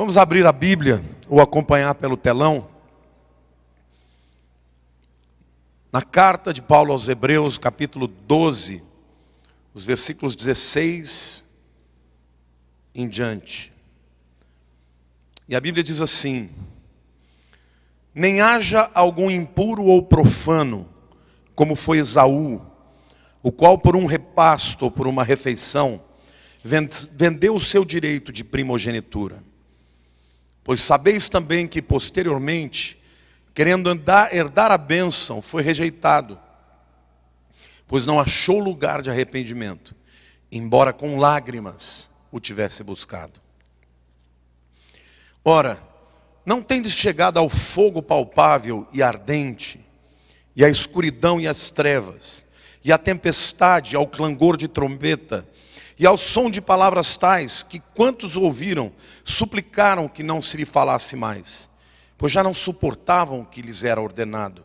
Vamos abrir a Bíblia ou acompanhar pelo telão. Na carta de Paulo aos Hebreus, capítulo 12, os versículos 16 em diante. E a Bíblia diz assim: Nem haja algum impuro ou profano, como foi Esaú, o qual por um repasto ou por uma refeição vendeu o seu direito de primogenitura. Pois sabeis também que posteriormente, querendo andar, herdar a bênção, foi rejeitado, pois não achou lugar de arrependimento, embora com lágrimas o tivesse buscado. Ora, não tendes chegado ao fogo palpável e ardente, e à escuridão e às trevas, e à tempestade, ao clangor de trombeta, e ao som de palavras tais, que quantos ouviram, suplicaram que não se lhe falasse mais, pois já não suportavam o que lhes era ordenado.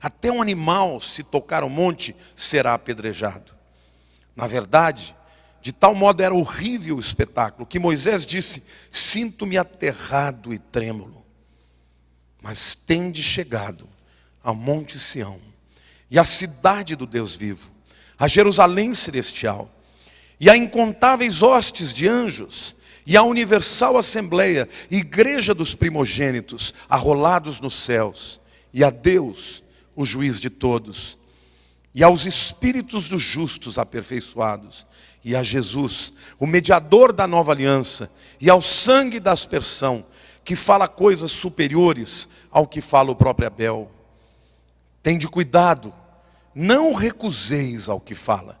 Até um animal, se tocar o um monte, será apedrejado. Na verdade, de tal modo era horrível o espetáculo, que Moisés disse: Sinto-me aterrado e trêmulo. Mas tende chegado ao Monte Sião e à cidade do Deus vivo, a Jerusalém celestial e a incontáveis hostes de anjos, e a universal assembleia, igreja dos primogênitos, arrolados nos céus, e a Deus, o juiz de todos, e aos espíritos dos justos aperfeiçoados, e a Jesus, o mediador da nova aliança, e ao sangue da aspersão, que fala coisas superiores ao que fala o próprio Abel. Tende cuidado, não recuseis ao que fala,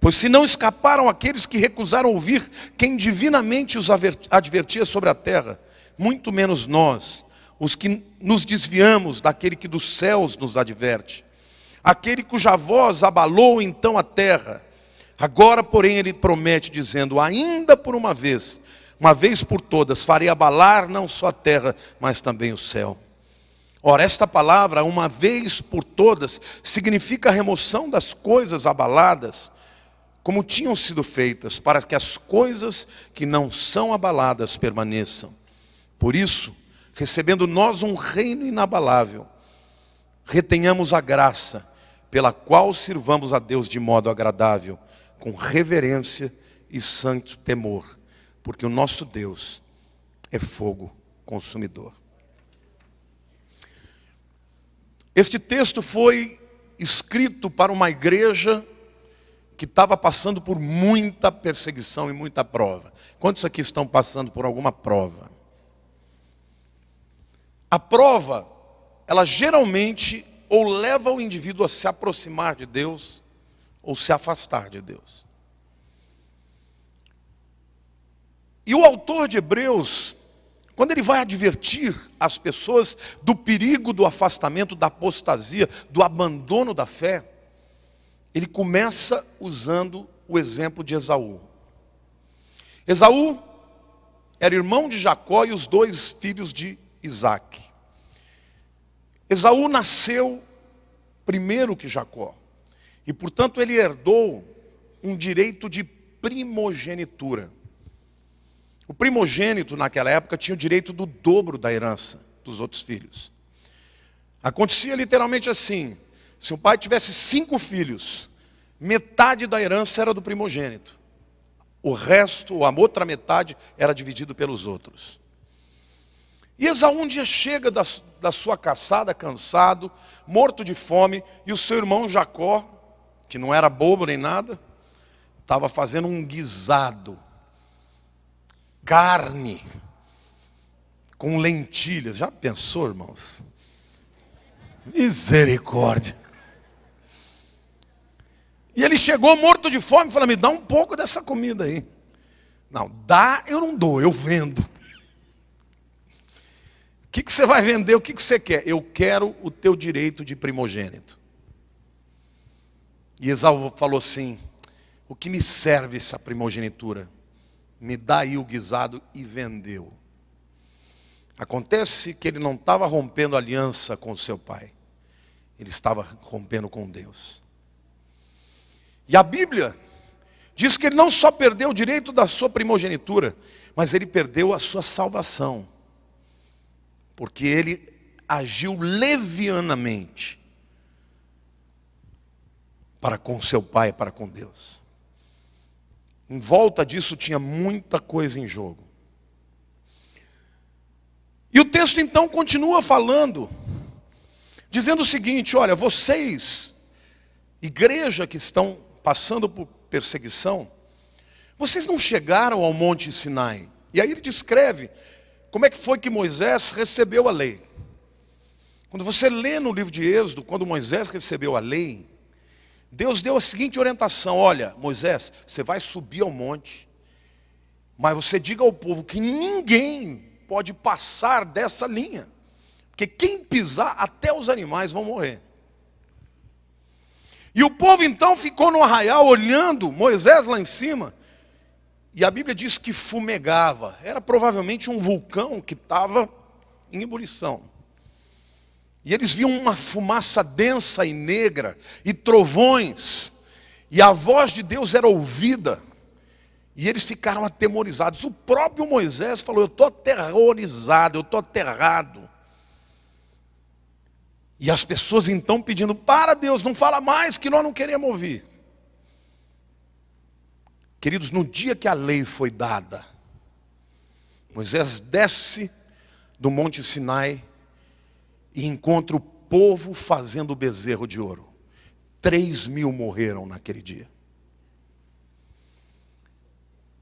Pois se não escaparam aqueles que recusaram ouvir quem divinamente os advertia sobre a terra, muito menos nós, os que nos desviamos daquele que dos céus nos adverte, aquele cuja voz abalou então a terra. Agora, porém, ele promete, dizendo: ainda por uma vez, uma vez por todas, farei abalar não só a terra, mas também o céu. Ora, esta palavra, uma vez por todas, significa a remoção das coisas abaladas como tinham sido feitas, para que as coisas que não são abaladas permaneçam. Por isso, recebendo nós um reino inabalável, retenhamos a graça pela qual sirvamos a Deus de modo agradável, com reverência e santo temor, porque o nosso Deus é fogo consumidor. Este texto foi escrito para uma igreja que estava passando por muita perseguição e muita prova. Quantos aqui estão passando por alguma prova? A prova, ela geralmente ou leva o indivíduo a se aproximar de Deus ou se afastar de Deus. E o autor de Hebreus, quando ele vai advertir as pessoas do perigo do afastamento, da apostasia, do abandono da fé, ele começa usando o exemplo de Esaú. Esaú era irmão de Jacó e os dois filhos de Isaac. Esaú nasceu primeiro que Jacó, e portanto ele herdou um direito de primogenitura. O primogênito naquela época tinha o direito do dobro da herança dos outros filhos. Acontecia literalmente assim: se o pai tivesse cinco filhos, metade da herança era do primogênito. O resto, a outra metade, era dividido pelos outros. E Esaú um dia chega da, da sua caçada cansado, morto de fome, e o seu irmão Jacó, que não era bobo nem nada, estava fazendo um guisado, carne, com lentilhas. Já pensou, irmãos? Misericórdia. E ele chegou morto de fome e falou: Me dá um pouco dessa comida aí. Não, dá, eu não dou, eu vendo. O que, que você vai vender? O que, que você quer? Eu quero o teu direito de primogênito. E Esau falou assim: O que me serve essa primogenitura? Me dá aí o guisado e vendeu. Acontece que ele não estava rompendo aliança com seu pai, ele estava rompendo com Deus. E a Bíblia diz que ele não só perdeu o direito da sua primogenitura, mas ele perdeu a sua salvação. Porque ele agiu levianamente para com seu pai, para com Deus. Em volta disso tinha muita coisa em jogo. E o texto então continua falando, dizendo o seguinte: olha, vocês, igreja que estão passando por perseguição, vocês não chegaram ao Monte Sinai. E aí ele descreve como é que foi que Moisés recebeu a lei. Quando você lê no livro de Êxodo, quando Moisés recebeu a lei, Deus deu a seguinte orientação: olha, Moisés, você vai subir ao monte, mas você diga ao povo que ninguém pode passar dessa linha, porque quem pisar, até os animais vão morrer. E o povo então ficou no arraial olhando Moisés lá em cima. E a Bíblia diz que fumegava. Era provavelmente um vulcão que estava em ebulição. E eles viam uma fumaça densa e negra, e trovões, e a voz de Deus era ouvida, e eles ficaram atemorizados. O próprio Moisés falou: Eu estou aterrorizado, eu estou aterrado. E as pessoas então pedindo: para Deus, não fala mais que nós não queremos ouvir. Queridos, no dia que a lei foi dada, Moisés desce do Monte Sinai e encontra o povo fazendo o bezerro de ouro. Três mil morreram naquele dia.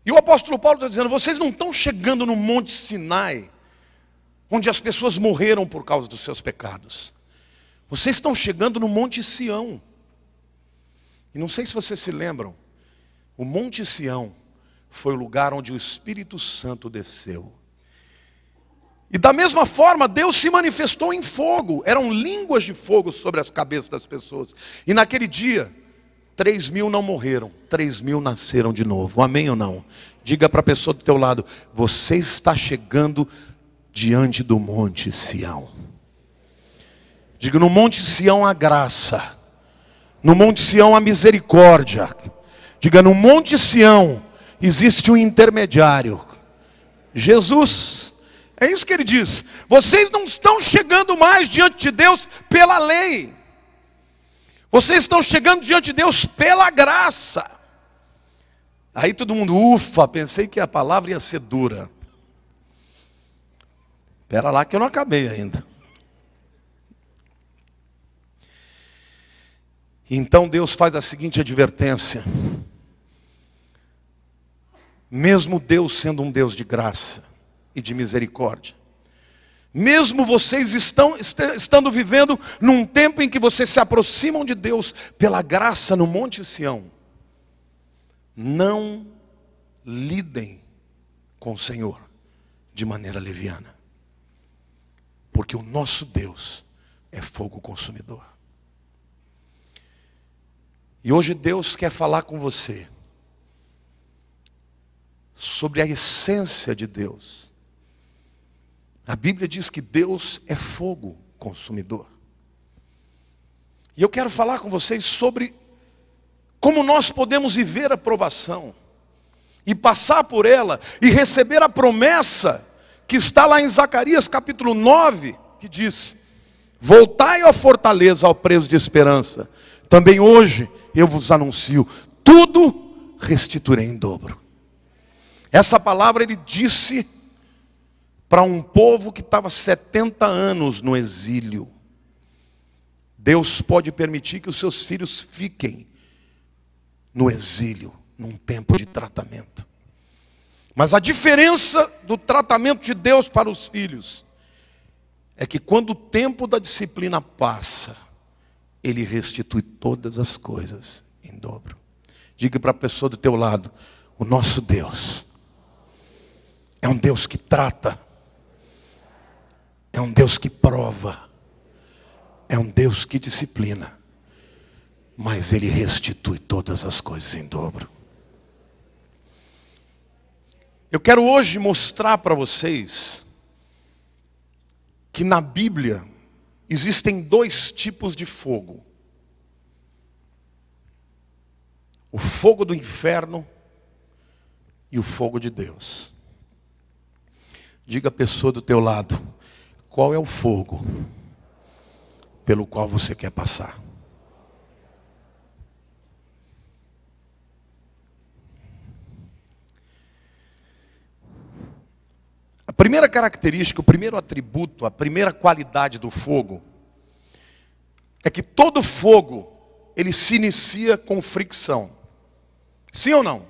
E o apóstolo Paulo está dizendo: vocês não estão chegando no Monte Sinai, onde as pessoas morreram por causa dos seus pecados. Vocês estão chegando no Monte Sião. E não sei se vocês se lembram, o Monte Sião foi o lugar onde o Espírito Santo desceu. E da mesma forma, Deus se manifestou em fogo, eram línguas de fogo sobre as cabeças das pessoas. E naquele dia, três mil não morreram, três mil nasceram de novo. Amém ou não? Diga para a pessoa do teu lado: você está chegando diante do Monte Sião. Digo, no Monte Sião a graça. No Monte Sião a misericórdia. Diga, no Monte Sião existe um intermediário. Jesus. É isso que ele diz. Vocês não estão chegando mais diante de Deus pela lei. Vocês estão chegando diante de Deus pela graça. Aí todo mundo, ufa, pensei que a palavra ia ser dura. Espera lá que eu não acabei ainda. Então Deus faz a seguinte advertência: mesmo Deus sendo um Deus de graça e de misericórdia, mesmo vocês estão estando vivendo num tempo em que vocês se aproximam de Deus pela graça no Monte Sião, não lidem com o Senhor de maneira leviana, porque o nosso Deus é fogo consumidor. E hoje Deus quer falar com você sobre a essência de Deus. A Bíblia diz que Deus é fogo consumidor. E eu quero falar com vocês sobre como nós podemos viver a provação e passar por ela e receber a promessa que está lá em Zacarias capítulo 9, que diz: Voltai à fortaleza ao preso de esperança, também hoje eu vos anuncio: tudo restituirei em dobro. Essa palavra ele disse para um povo que estava 70 anos no exílio. Deus pode permitir que os seus filhos fiquem no exílio, num tempo de tratamento. Mas a diferença do tratamento de Deus para os filhos é que quando o tempo da disciplina passa, ele restitui todas as coisas em dobro. Diga para a pessoa do teu lado: o nosso Deus é um Deus que trata, é um Deus que prova, é um Deus que disciplina, mas ele restitui todas as coisas em dobro. Eu quero hoje mostrar para vocês que na Bíblia Existem dois tipos de fogo: o fogo do inferno e o fogo de Deus. Diga a pessoa do teu lado: qual é o fogo pelo qual você quer passar? primeira característica, o primeiro atributo, a primeira qualidade do fogo é que todo fogo ele se inicia com fricção. Sim ou não?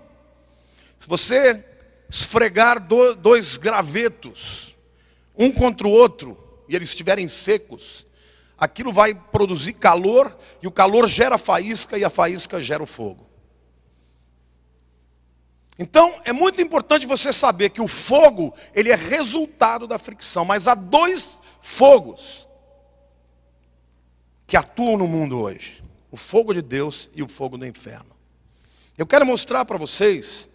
Se você esfregar dois gravetos um contra o outro e eles estiverem secos, aquilo vai produzir calor e o calor gera faísca e a faísca gera o fogo. Então, é muito importante você saber que o fogo, ele é resultado da fricção, mas há dois fogos que atuam no mundo hoje: o fogo de Deus e o fogo do inferno. Eu quero mostrar para vocês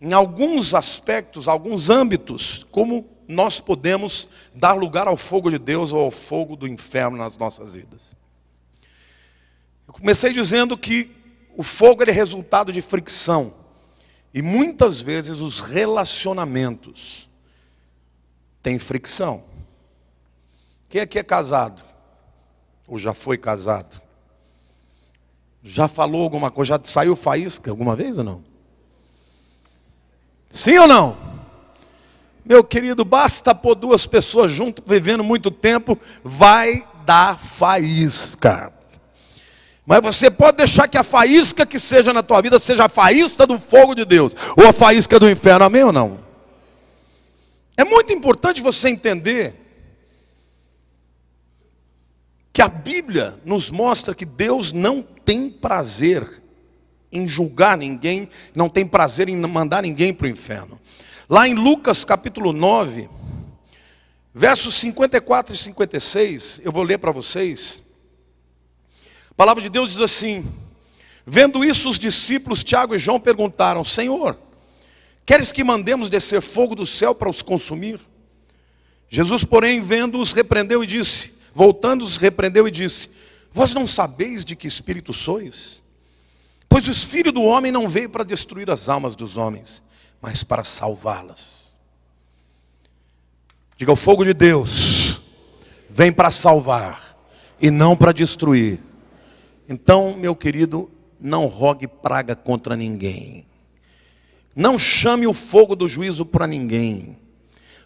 em alguns aspectos, alguns âmbitos, como nós podemos dar lugar ao fogo de Deus ou ao fogo do inferno nas nossas vidas. Eu comecei dizendo que o fogo é resultado de fricção. E muitas vezes os relacionamentos têm fricção. Quem aqui é casado? Ou já foi casado? Já falou alguma coisa? Já saiu faísca alguma vez ou não? Sim ou não? Meu querido, basta pôr duas pessoas juntas vivendo muito tempo, vai dar faísca. Mas você pode deixar que a faísca que seja na tua vida seja a faísca do fogo de Deus ou a faísca do inferno, amém ou não? É muito importante você entender que a Bíblia nos mostra que Deus não tem prazer em julgar ninguém, não tem prazer em mandar ninguém para o inferno. Lá em Lucas capítulo 9, versos 54 e 56, eu vou ler para vocês. A palavra de Deus diz assim: Vendo isso, os discípulos Tiago e João perguntaram: Senhor, queres que mandemos descer fogo do céu para os consumir? Jesus, porém, vendo-os, repreendeu e disse: Voltando-os, repreendeu e disse: Vós não sabeis de que espírito sois? Pois o filho do homem não veio para destruir as almas dos homens, mas para salvá-las. Diga: o fogo de Deus vem para salvar e não para destruir. Então, meu querido, não rogue praga contra ninguém. Não chame o fogo do juízo para ninguém.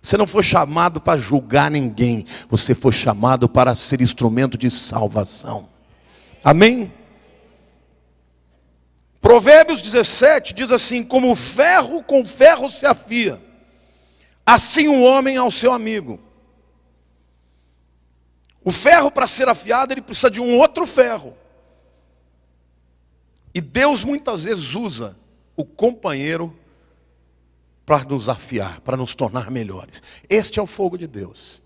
Você não foi chamado para julgar ninguém, você foi chamado para ser instrumento de salvação. Amém? Provérbios 17 diz assim: Como o ferro com ferro se afia, assim o um homem ao seu amigo. O ferro, para ser afiado, ele precisa de um outro ferro. E Deus muitas vezes usa o companheiro para nos afiar, para nos tornar melhores. Este é o fogo de Deus.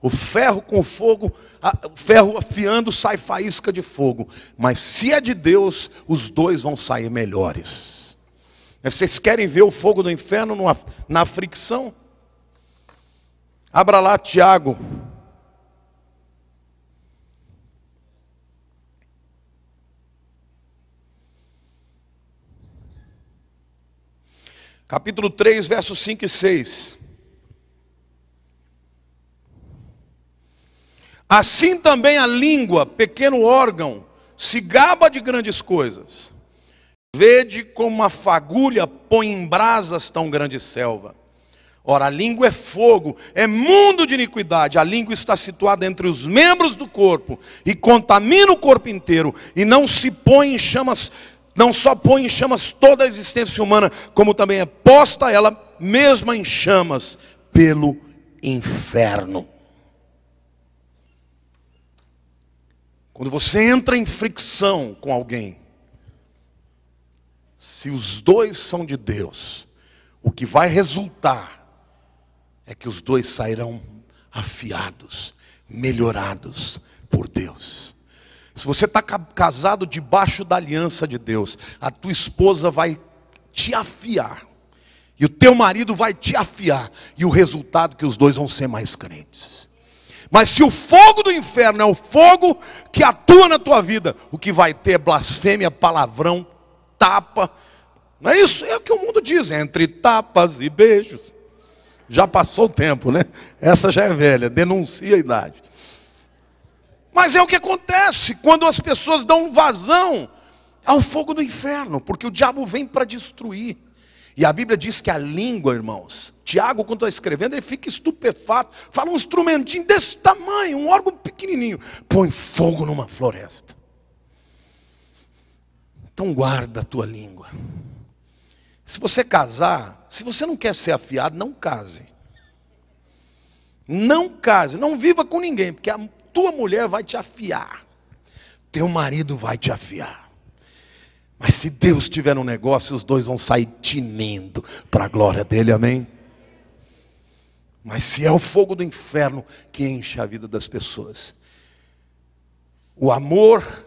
O ferro com fogo, o ferro afiando sai faísca de fogo. Mas se é de Deus, os dois vão sair melhores. É, vocês querem ver o fogo do inferno na fricção? Abra lá Tiago capítulo 3, versos 5 e 6. Assim também a língua, pequeno órgão, se gaba de grandes coisas. Vede como a fagulha põe em brasas tão grande selva. Ora, a língua é fogo, é mundo de iniquidade. A língua está situada entre os membros do corpo e contamina o corpo inteiro, e não se põe em chamas não só põe em chamas toda a existência humana, como também é posta ela mesma em chamas pelo inferno. Quando você entra em fricção com alguém, se os dois são de Deus, o que vai resultar é que os dois sairão afiados, melhorados por Deus. Se você está casado debaixo da aliança de Deus, a tua esposa vai te afiar. E o teu marido vai te afiar. E o resultado é que os dois vão ser mais crentes. Mas se o fogo do inferno é o fogo que atua na tua vida, o que vai ter é blasfêmia, palavrão, tapa. Não é isso? É o que o mundo diz, é entre tapas e beijos. Já passou o tempo, né? Essa já é velha, denuncia a idade. Mas é o que acontece quando as pessoas dão vazão ao fogo do inferno, porque o diabo vem para destruir. E a Bíblia diz que a língua, irmãos, Tiago, quando está escrevendo, ele fica estupefato, fala um instrumentinho desse tamanho, um órgão pequenininho, põe fogo numa floresta. Então guarda a tua língua. Se você casar, se você não quer ser afiado, não case. Não case, não viva com ninguém, porque a tua mulher vai te afiar, teu marido vai te afiar. Mas se Deus tiver um negócio, os dois vão sair tinindo para a glória dele, amém? Mas se é o fogo do inferno que enche a vida das pessoas, o amor,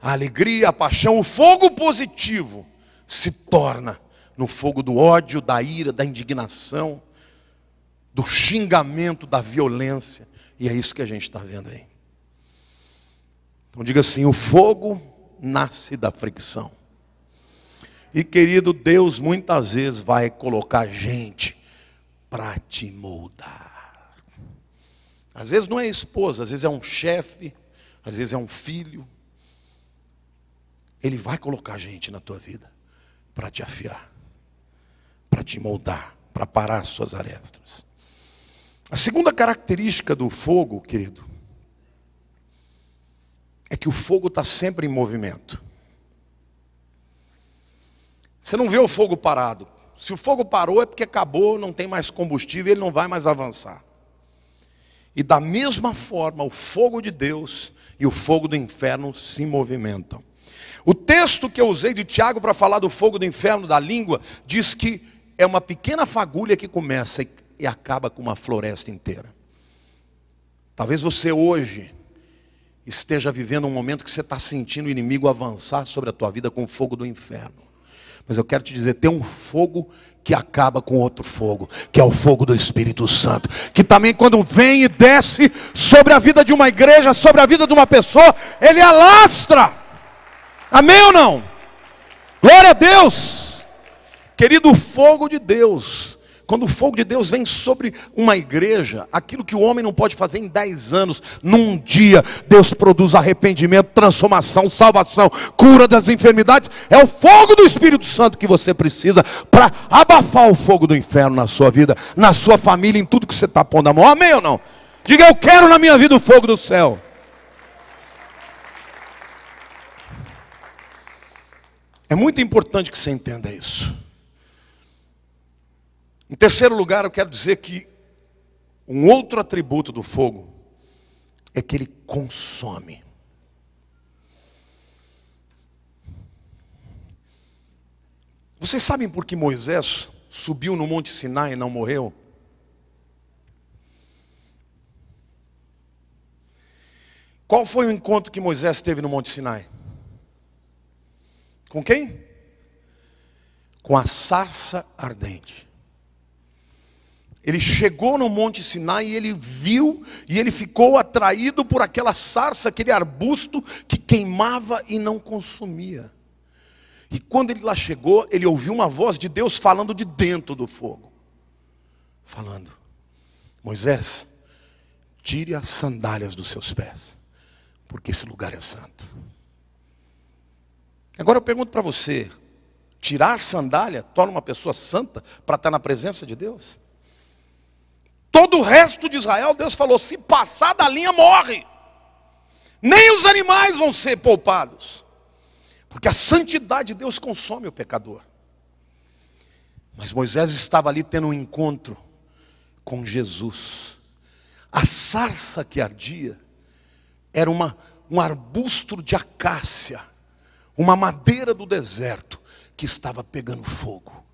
a alegria, a paixão, o fogo positivo se torna no fogo do ódio, da ira, da indignação, do xingamento, da violência, e é isso que a gente está vendo aí. Então diga assim: o fogo nasce da fricção. E querido, Deus muitas vezes vai colocar gente para te moldar. Às vezes não é esposa, às vezes é um chefe, às vezes é um filho. Ele vai colocar gente na tua vida para te afiar, para te moldar, para parar as suas arestas. A segunda característica do fogo, querido, é que o fogo está sempre em movimento. Você não vê o fogo parado. Se o fogo parou é porque acabou, não tem mais combustível, ele não vai mais avançar. E da mesma forma, o fogo de Deus e o fogo do inferno se movimentam. O texto que eu usei de Tiago para falar do fogo do inferno da língua diz que é uma pequena fagulha que começa e e acaba com uma floresta inteira. Talvez você hoje esteja vivendo um momento que você está sentindo o inimigo avançar sobre a tua vida com o fogo do inferno. Mas eu quero te dizer, tem um fogo que acaba com outro fogo, que é o fogo do Espírito Santo, que também quando vem e desce sobre a vida de uma igreja, sobre a vida de uma pessoa, ele alastra. Amém ou não? Glória a Deus. Querido, o fogo de Deus quando o fogo de Deus vem sobre uma igreja, aquilo que o homem não pode fazer em dez anos, num dia, Deus produz arrependimento, transformação, salvação, cura das enfermidades. É o fogo do Espírito Santo que você precisa para abafar o fogo do inferno na sua vida, na sua família, em tudo que você está pondo a mão. Amém ou não? Diga, eu quero na minha vida o fogo do céu. É muito importante que você entenda isso. Em terceiro lugar, eu quero dizer que um outro atributo do fogo é que ele consome. Vocês sabem por que Moisés subiu no Monte Sinai e não morreu? Qual foi o encontro que Moisés teve no Monte Sinai? Com quem? Com a sarça ardente. Ele chegou no Monte Sinai e ele viu e ele ficou atraído por aquela sarça, aquele arbusto que queimava e não consumia. E quando ele lá chegou, ele ouviu uma voz de Deus falando de dentro do fogo. Falando: Moisés, tire as sandálias dos seus pés, porque esse lugar é santo. Agora eu pergunto para você: tirar sandália torna uma pessoa santa para estar tá na presença de Deus? Todo o resto de Israel, Deus falou: se passar da linha, morre. Nem os animais vão ser poupados. Porque a santidade de Deus consome o pecador. Mas Moisés estava ali tendo um encontro com Jesus. A sarça que ardia era uma, um arbusto de acácia, uma madeira do deserto que estava pegando fogo.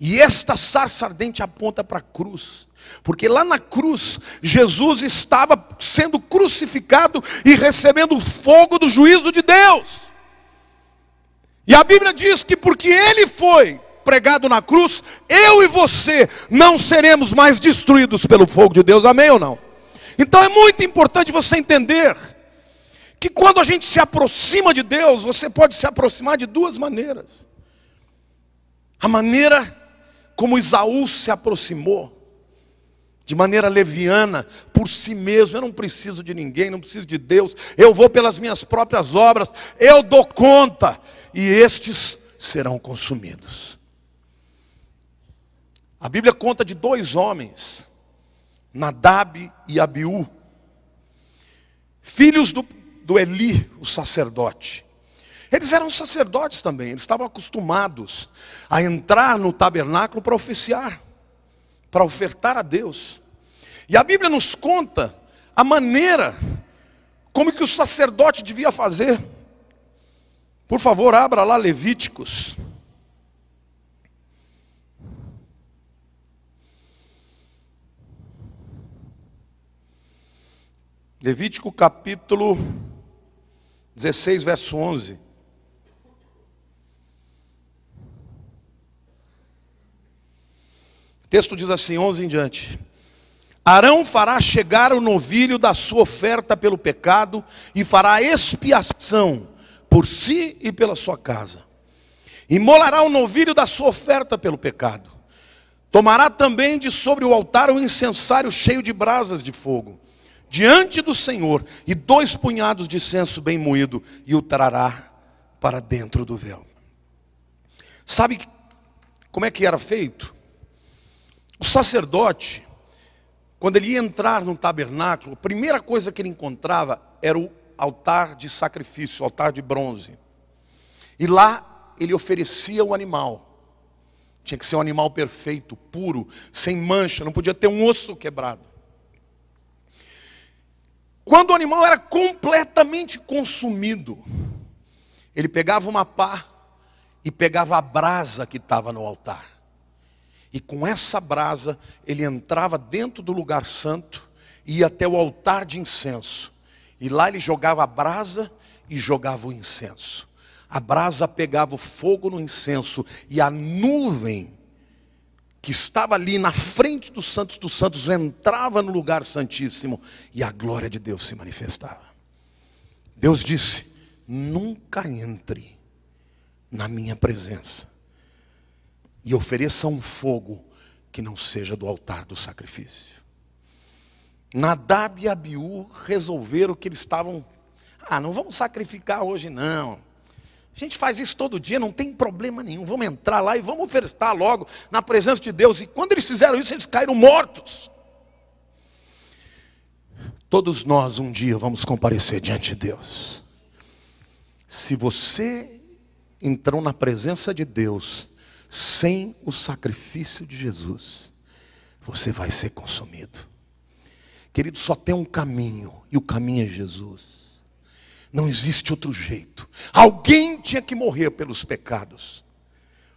E esta sarça ardente aponta para a cruz, porque lá na cruz Jesus estava sendo crucificado e recebendo o fogo do juízo de Deus. E a Bíblia diz que porque ele foi pregado na cruz, eu e você não seremos mais destruídos pelo fogo de Deus, amém ou não? Então é muito importante você entender que quando a gente se aproxima de Deus, você pode se aproximar de duas maneiras. A maneira como Isaú se aproximou, de maneira leviana, por si mesmo, eu não preciso de ninguém, não preciso de Deus, eu vou pelas minhas próprias obras, eu dou conta, e estes serão consumidos. A Bíblia conta de dois homens, Nadab e Abiú, filhos do, do Eli, o sacerdote. Eles eram sacerdotes também, eles estavam acostumados a entrar no tabernáculo para oficiar, para ofertar a Deus. E a Bíblia nos conta a maneira como que o sacerdote devia fazer. Por favor, abra lá Levíticos. Levítico capítulo 16, verso 11. texto diz assim, 11 em diante. Arão fará chegar o novilho da sua oferta pelo pecado e fará expiação por si e pela sua casa. Imolará o novilho da sua oferta pelo pecado. Tomará também de sobre o altar um incensário cheio de brasas de fogo, diante do Senhor, e dois punhados de censo bem moído, e o trará para dentro do véu. Sabe como é que era feito? O sacerdote, quando ele ia entrar no tabernáculo, a primeira coisa que ele encontrava era o altar de sacrifício, o altar de bronze. E lá ele oferecia o animal. Tinha que ser um animal perfeito, puro, sem mancha, não podia ter um osso quebrado. Quando o animal era completamente consumido, ele pegava uma pá e pegava a brasa que estava no altar e com essa brasa, ele entrava dentro do lugar santo, ia até o altar de incenso. E lá ele jogava a brasa e jogava o incenso. A brasa pegava o fogo no incenso e a nuvem que estava ali na frente dos santos dos santos entrava no lugar santíssimo e a glória de Deus se manifestava. Deus disse: "Nunca entre na minha presença e ofereça um fogo que não seja do altar do sacrifício. Nadab e Abiú resolveram que eles estavam. Ah, não vamos sacrificar hoje, não. A gente faz isso todo dia, não tem problema nenhum. Vamos entrar lá e vamos ofertar logo na presença de Deus. E quando eles fizeram isso, eles caíram mortos. Todos nós um dia vamos comparecer diante de Deus. Se você entrou na presença de Deus sem o sacrifício de Jesus, você vai ser consumido. Querido, só tem um caminho, e o caminho é Jesus. Não existe outro jeito. Alguém tinha que morrer pelos pecados.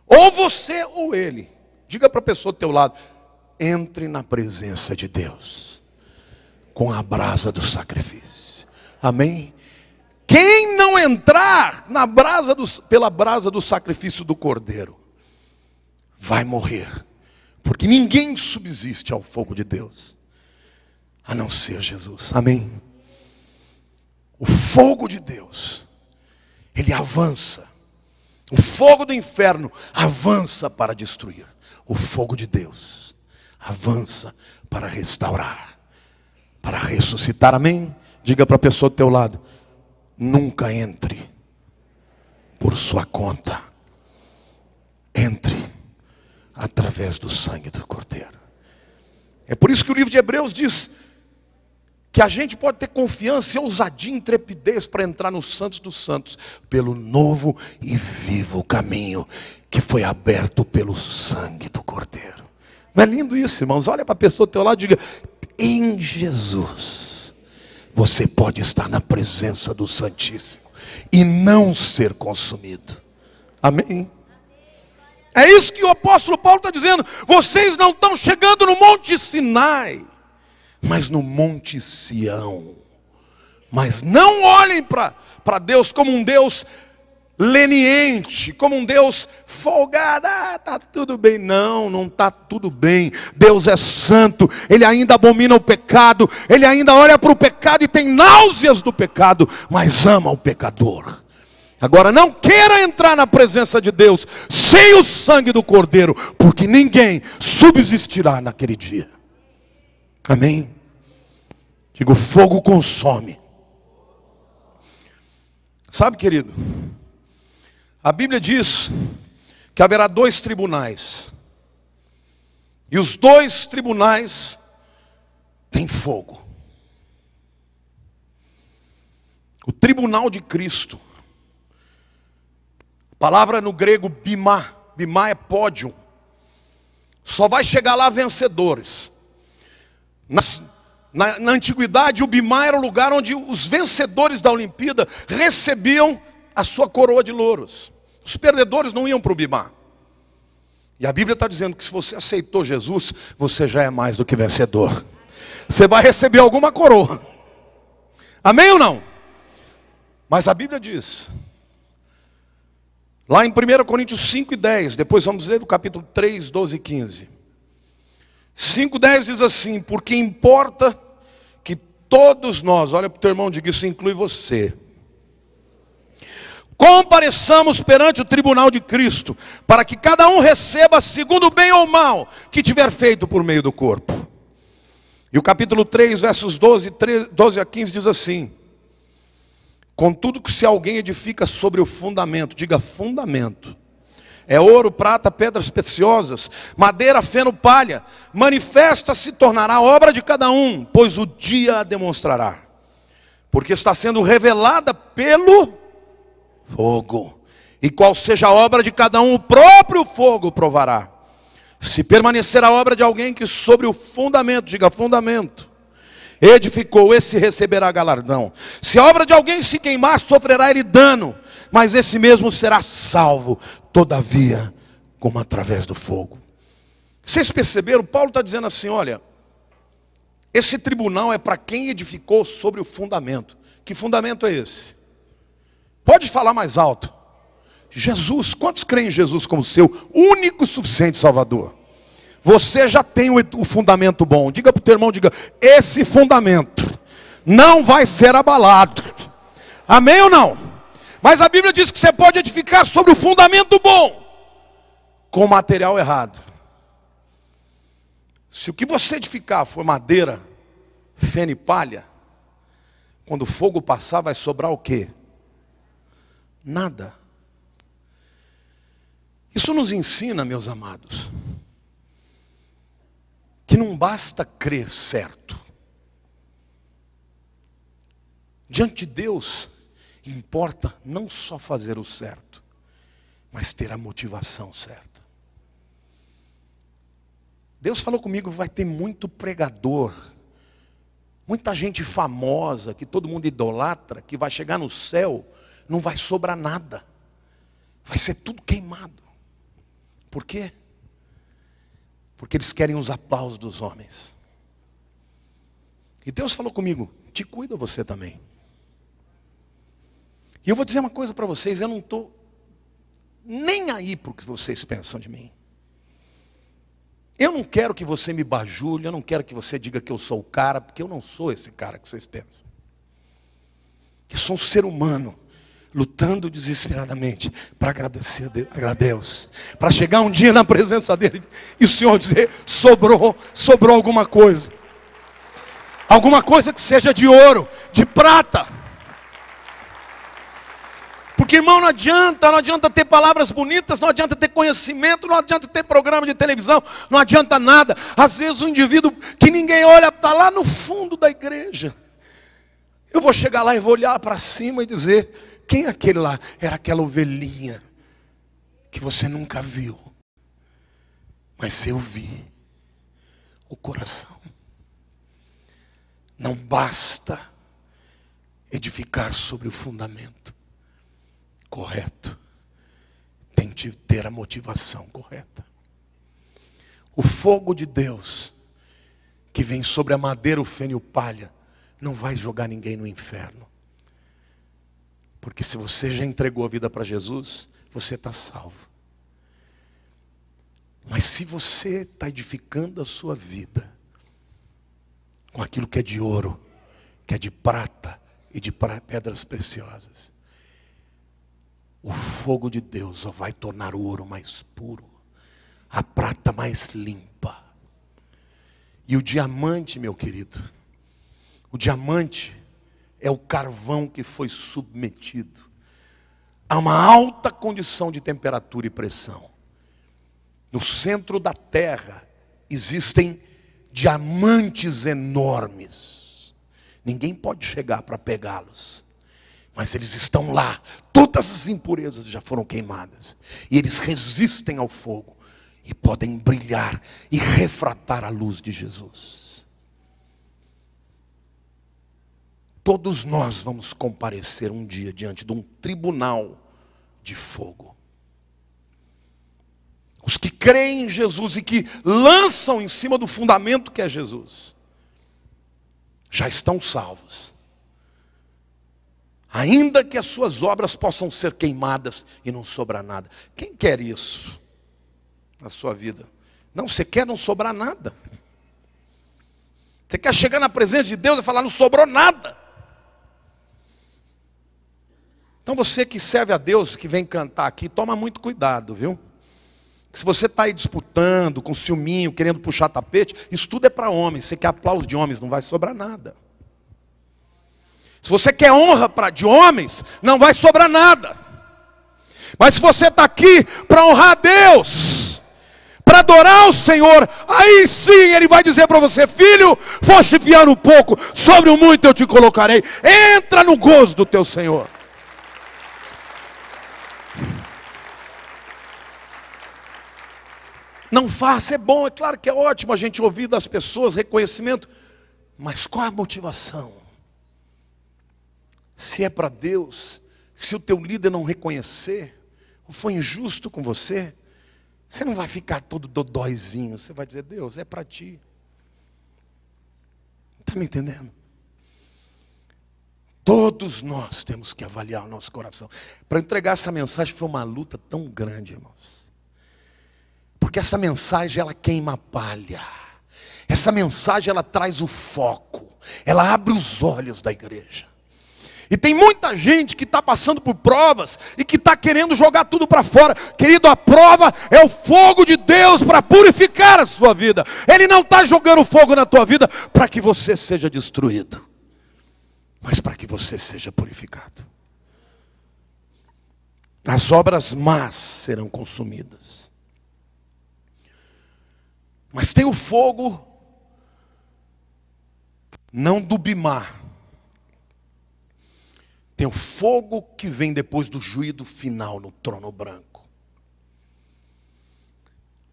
Ou você ou ele. Diga para a pessoa do teu lado: entre na presença de Deus com a brasa do sacrifício. Amém? Quem não entrar na brasa do, pela brasa do sacrifício do cordeiro, vai morrer, porque ninguém subsiste ao fogo de Deus, a não ser Jesus. Amém. O fogo de Deus, ele avança. O fogo do inferno avança para destruir. O fogo de Deus avança para restaurar, para ressuscitar. Amém? Diga para a pessoa do teu lado: nunca entre por sua conta. Entre através do sangue do Cordeiro. É por isso que o livro de Hebreus diz que a gente pode ter confiança, e ousadia, intrepidez para entrar no Santos dos Santos pelo novo e vivo caminho que foi aberto pelo sangue do Cordeiro. Não é lindo isso, irmãos? Olha para a pessoa do teu lado e diga: em Jesus você pode estar na presença do Santíssimo e não ser consumido. Amém? É isso que o apóstolo Paulo está dizendo. Vocês não estão chegando no Monte Sinai, mas no Monte Sião. Mas não olhem para Deus como um Deus leniente, como um Deus folgado. Ah, tá tudo bem. Não, não tá tudo bem. Deus é santo, ele ainda abomina o pecado, ele ainda olha para o pecado e tem náuseas do pecado, mas ama o pecador. Agora, não queira entrar na presença de Deus sem o sangue do Cordeiro, porque ninguém subsistirá naquele dia. Amém? Digo, fogo consome. Sabe, querido, a Bíblia diz que haverá dois tribunais, e os dois tribunais têm fogo. O tribunal de Cristo palavra no grego bimá, bimá é pódio. Só vai chegar lá vencedores. Na, na, na antiguidade, o bimá era o lugar onde os vencedores da Olimpíada recebiam a sua coroa de louros. Os perdedores não iam para o bimá. E a Bíblia está dizendo que se você aceitou Jesus, você já é mais do que vencedor. Você vai receber alguma coroa. Amém ou não? Mas a Bíblia diz Lá em 1 Coríntios 5 e 10, depois vamos ler do capítulo 3, 12 e 15. 5, 10 diz assim, porque importa que todos nós, olha para o teu irmão, diga isso inclui você compareçamos perante o tribunal de Cristo, para que cada um receba segundo o bem ou mal que tiver feito por meio do corpo. E o capítulo 3, versos 12, 13, 12 a 15 diz assim: Contudo, que se alguém edifica sobre o fundamento, diga fundamento. É ouro, prata, pedras preciosas, madeira, feno, palha. Manifesta se tornará a obra de cada um, pois o dia a demonstrará. Porque está sendo revelada pelo fogo. E qual seja a obra de cada um, o próprio fogo provará. Se permanecer a obra de alguém que sobre o fundamento, diga fundamento, edificou, esse receberá galardão. Se a obra de alguém se queimar, sofrerá ele dano, mas esse mesmo será salvo, todavia, como através do fogo. Vocês perceberam? Paulo está dizendo assim: olha, esse tribunal é para quem edificou sobre o fundamento. Que fundamento é esse? Pode falar mais alto. Jesus, quantos creem em Jesus como seu único suficiente Salvador? Você já tem o fundamento bom. Diga para o teu irmão, diga, esse fundamento não vai ser abalado. Amém ou não? Mas a Bíblia diz que você pode edificar sobre o fundamento bom, com material errado. Se o que você edificar for madeira, feno e palha, quando o fogo passar, vai sobrar o quê? Nada. Isso nos ensina, meus amados, que não basta crer certo. Diante de Deus, importa não só fazer o certo, mas ter a motivação certa. Deus falou comigo: vai ter muito pregador, muita gente famosa, que todo mundo idolatra, que vai chegar no céu, não vai sobrar nada, vai ser tudo queimado. Por quê? porque eles querem os aplausos dos homens. E Deus falou comigo: te cuida você também. E eu vou dizer uma coisa para vocês: eu não estou nem aí para o que vocês pensam de mim. Eu não quero que você me bajule, eu não quero que você diga que eu sou o cara, porque eu não sou esse cara que vocês pensam. Eu sou um ser humano lutando desesperadamente para agradecer a Deus, para chegar um dia na presença dele e o Senhor dizer: sobrou, sobrou alguma coisa, alguma coisa que seja de ouro, de prata. Porque, irmão, não adianta, não adianta ter palavras bonitas, não adianta ter conhecimento, não adianta ter programa de televisão, não adianta nada. Às vezes, um indivíduo que ninguém olha está lá no fundo da igreja. Eu vou chegar lá e vou olhar para cima e dizer: quem é aquele lá? Era aquela ovelhinha que você nunca viu. Mas eu vi o coração. Não basta edificar sobre o fundamento correto. Tem que ter a motivação correta. O fogo de Deus que vem sobre a madeira, o feno e o palha não vai jogar ninguém no inferno. Porque se você já entregou a vida para Jesus, você está salvo. Mas se você está edificando a sua vida com aquilo que é de ouro, que é de prata e de pedras preciosas, o fogo de Deus vai tornar o ouro mais puro, a prata mais limpa. E o diamante, meu querido, o diamante é o carvão que foi submetido a uma alta condição de temperatura e pressão. No centro da Terra existem diamantes enormes. Ninguém pode chegar para pegá-los. Mas eles estão lá. Todas as impurezas já foram queimadas. E eles resistem ao fogo e podem brilhar e refratar a luz de Jesus. Todos nós vamos comparecer um dia diante de um tribunal de fogo. Os que creem em Jesus e que lançam em cima do fundamento que é Jesus, já estão salvos. Ainda que as suas obras possam ser queimadas e não sobrar nada. Quem quer isso na sua vida? Não, você quer não sobrar nada. Você quer chegar na presença de Deus e falar, não sobrou nada. Então você que serve a Deus, que vem cantar aqui, toma muito cuidado, viu? Se você está aí disputando, com ciúminho, querendo puxar tapete, isso tudo é para homens. Você quer aplauso de homens, não vai sobrar nada. Se você quer honra para de homens, não vai sobrar nada. Mas se você está aqui para honrar a Deus, para adorar o Senhor, aí sim Ele vai dizer para você: Filho, foste fiar um pouco, sobre o muito eu te colocarei. Entra no gozo do teu Senhor. Não faça, é bom, é claro que é ótimo a gente ouvir das pessoas reconhecimento, mas qual a motivação? Se é para Deus, se o teu líder não reconhecer, ou foi injusto com você, você não vai ficar todo dodóizinho, você vai dizer, Deus, é para ti. Está me entendendo? Todos nós temos que avaliar o nosso coração. Para entregar essa mensagem foi uma luta tão grande, irmãos. Porque essa mensagem ela queima a palha. Essa mensagem ela traz o foco. Ela abre os olhos da igreja. E tem muita gente que está passando por provas e que está querendo jogar tudo para fora. Querido, a prova é o fogo de Deus para purificar a sua vida. Ele não está jogando fogo na tua vida para que você seja destruído, mas para que você seja purificado. As obras más serão consumidas. Mas tem o fogo, não do bimar, tem o fogo que vem depois do juízo final no trono branco.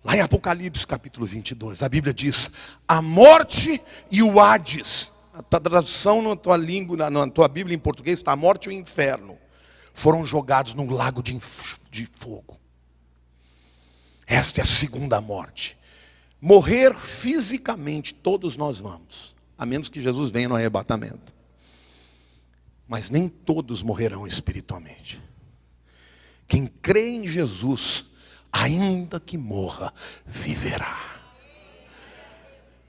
Lá em Apocalipse capítulo 22, a Bíblia diz: a morte e o Hades, a tradução na tua língua, na, na tua Bíblia em português está a morte e o inferno, foram jogados num lago de, de fogo. Esta é a segunda morte. Morrer fisicamente, todos nós vamos, a menos que Jesus venha no arrebatamento. Mas nem todos morrerão espiritualmente. Quem crê em Jesus, ainda que morra, viverá.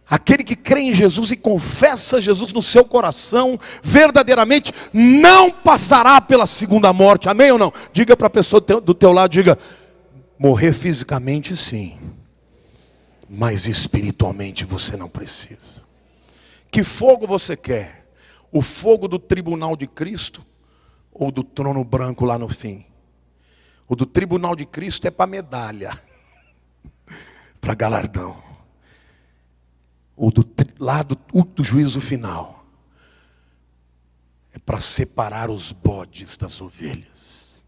Aquele que crê em Jesus e confessa Jesus no seu coração, verdadeiramente, não passará pela segunda morte. Amém ou não? Diga para a pessoa do teu lado, diga, morrer fisicamente sim mas espiritualmente você não precisa. Que fogo você quer? O fogo do tribunal de Cristo ou do trono branco lá no fim? O do tribunal de Cristo é para medalha, para galardão. O do lá do juízo final é para separar os bodes das ovelhas,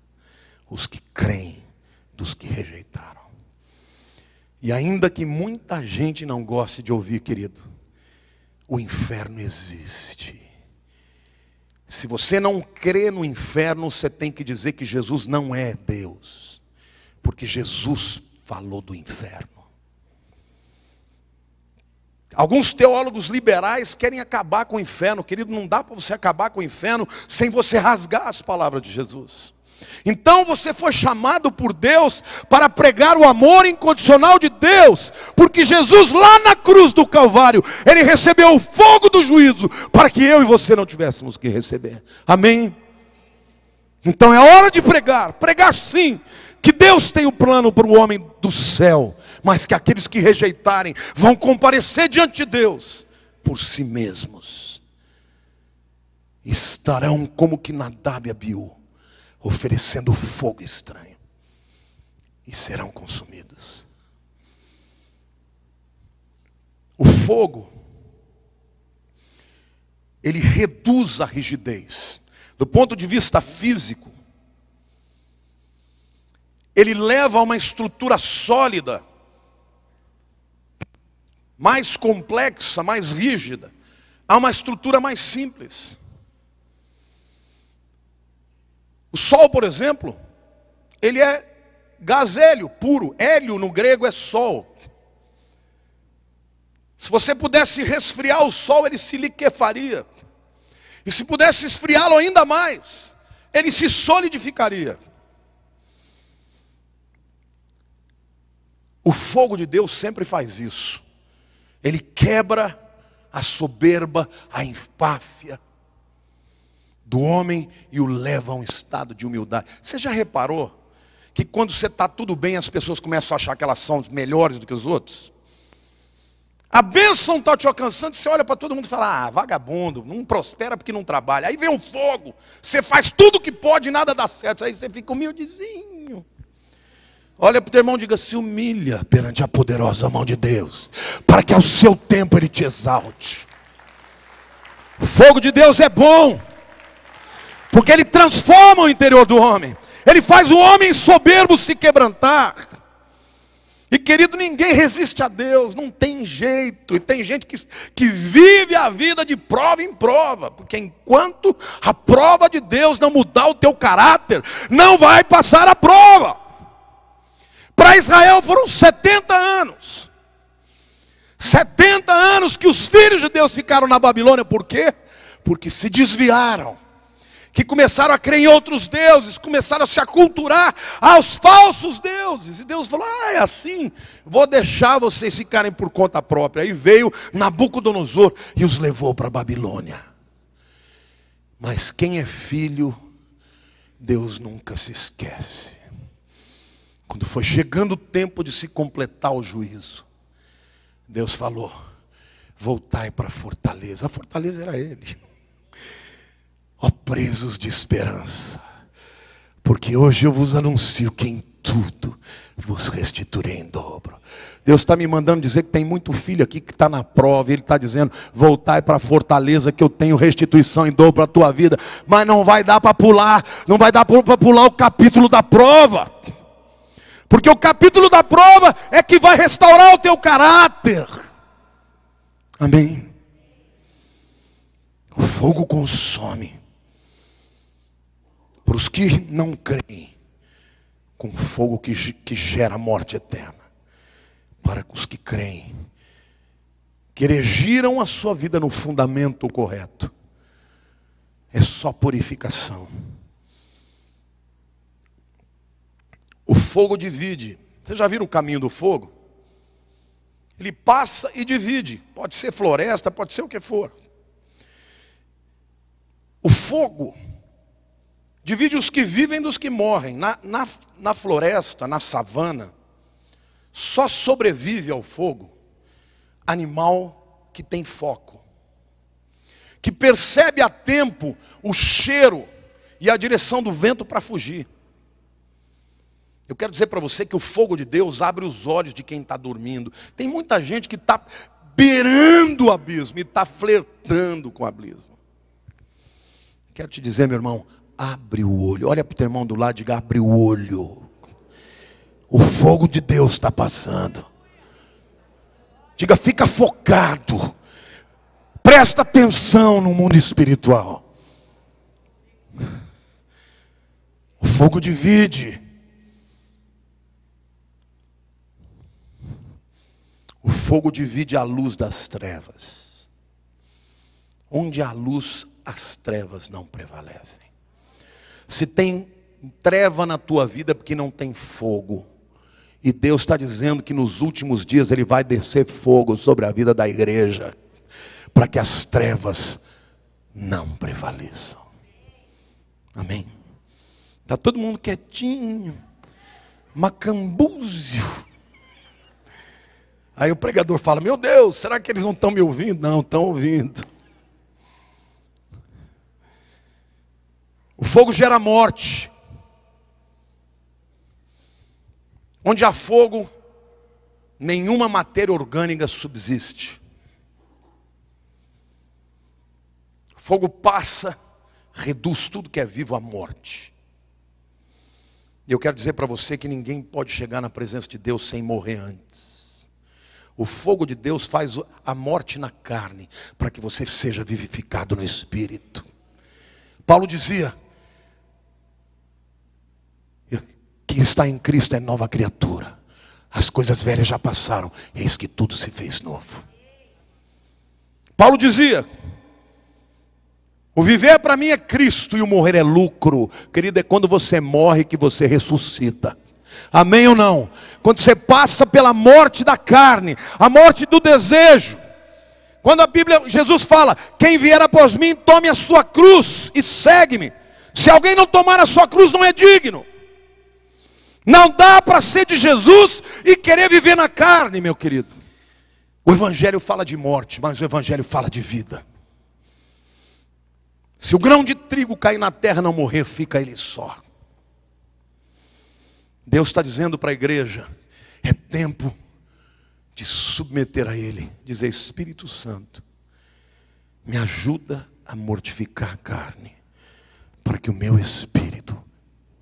os que creem dos que rejeitaram. E ainda que muita gente não goste de ouvir, querido, o inferno existe. Se você não crê no inferno, você tem que dizer que Jesus não é Deus, porque Jesus falou do inferno. Alguns teólogos liberais querem acabar com o inferno, querido, não dá para você acabar com o inferno sem você rasgar as palavras de Jesus. Então você foi chamado por Deus para pregar o amor incondicional de Deus, porque Jesus lá na cruz do Calvário, ele recebeu o fogo do juízo para que eu e você não tivéssemos que receber. Amém? Então é hora de pregar, pregar sim, que Deus tem o um plano para o homem do céu, mas que aqueles que rejeitarem vão comparecer diante de Deus por si mesmos. Estarão como que Nadab e Abiú oferecendo fogo estranho, e serão consumidos. O fogo, ele reduz a rigidez. Do ponto de vista físico, ele leva a uma estrutura sólida, mais complexa, mais rígida, a uma estrutura mais simples. O sol, por exemplo, ele é gazélio puro. Hélio no grego é sol. Se você pudesse resfriar o sol, ele se liquefaria. E se pudesse esfriá-lo ainda mais, ele se solidificaria. O fogo de Deus sempre faz isso. Ele quebra a soberba, a empáfia, do homem e o leva a um estado de humildade. Você já reparou que quando você está tudo bem, as pessoas começam a achar que elas são melhores do que os outros? A bênção está te alcançando, você olha para todo mundo e fala: ah, vagabundo, não prospera porque não trabalha. Aí vem um fogo, você faz tudo que pode e nada dá certo. Aí você fica humildezinho. Olha para o teu irmão e diga: se humilha perante a poderosa mão de Deus, para que ao seu tempo ele te exalte. O fogo de Deus é bom, porque ele transforma o interior do homem. Ele faz o homem soberbo se quebrantar. E querido, ninguém resiste a Deus, não tem jeito. E tem gente que, que vive a vida de prova em prova, porque enquanto a prova de Deus não mudar o teu caráter, não vai passar a prova. Para Israel foram 70 anos. 70 anos que os filhos de Deus ficaram na Babilônia, por quê? Porque se desviaram que começaram a crer em outros deuses, começaram a se aculturar aos falsos deuses. E Deus falou: Ah, é assim, vou deixar vocês ficarem por conta própria. Aí veio Nabucodonosor e os levou para Babilônia. Mas quem é filho, Deus nunca se esquece. Quando foi chegando o tempo de se completar o juízo, Deus falou: Voltai para a fortaleza. A fortaleza era ele ó presos de esperança, porque hoje eu vos anuncio que em tudo vos restituirei em dobro. Deus está me mandando dizer que tem muito filho aqui que está na prova, ele está dizendo: voltai para a fortaleza que eu tenho restituição em dobro à tua vida, mas não vai dar para pular, não vai dar para pular o capítulo da prova, porque o capítulo da prova é que vai restaurar o teu caráter. Amém. O fogo consome para os que não creem, com fogo que, que gera morte eterna, para os que creem, que erigiram a sua vida no fundamento correto, é só purificação. O fogo divide. Vocês já viram o caminho do fogo? Ele passa e divide. Pode ser floresta, pode ser o que for. O fogo Divide os que vivem dos que morrem. Na, na, na floresta, na savana, só sobrevive ao fogo animal que tem foco, que percebe a tempo o cheiro e a direção do vento para fugir. Eu quero dizer para você que o fogo de Deus abre os olhos de quem está dormindo. Tem muita gente que está beirando o abismo e está flertando com o abismo. Quero te dizer, meu irmão, Abre o olho. Olha para o teu irmão do lado e diga: abre o olho. O fogo de Deus está passando. Diga, fica focado. Presta atenção no mundo espiritual. O fogo divide. O fogo divide a luz das trevas. Onde a luz, as trevas não prevalecem. Se tem treva na tua vida, é porque não tem fogo. E Deus está dizendo que nos últimos dias Ele vai descer fogo sobre a vida da igreja, para que as trevas não prevaleçam. Amém? Está todo mundo quietinho, macambúzio. Aí o pregador fala: Meu Deus, será que eles não estão me ouvindo? Não, estão ouvindo. O fogo gera morte. Onde há fogo, nenhuma matéria orgânica subsiste. O fogo passa, reduz tudo que é vivo à morte. E eu quero dizer para você que ninguém pode chegar na presença de Deus sem morrer antes. O fogo de Deus faz a morte na carne, para que você seja vivificado no espírito. Paulo dizia: Quem está em Cristo é nova criatura. As coisas velhas já passaram, eis que tudo se fez novo. Paulo dizia: o viver para mim é Cristo e o morrer é lucro. Querido, é quando você morre que você ressuscita. Amém ou não? Quando você passa pela morte da carne, a morte do desejo. Quando a Bíblia, Jesus fala: Quem vier após mim, tome a sua cruz e segue-me. Se alguém não tomar a sua cruz, não é digno. Não dá para ser de Jesus e querer viver na carne, meu querido. O Evangelho fala de morte, mas o Evangelho fala de vida. Se o grão de trigo cair na terra e não morrer, fica ele só. Deus está dizendo para a igreja: é tempo de submeter a Ele, dizer: Espírito Santo, me ajuda a mortificar a carne, para que o meu espírito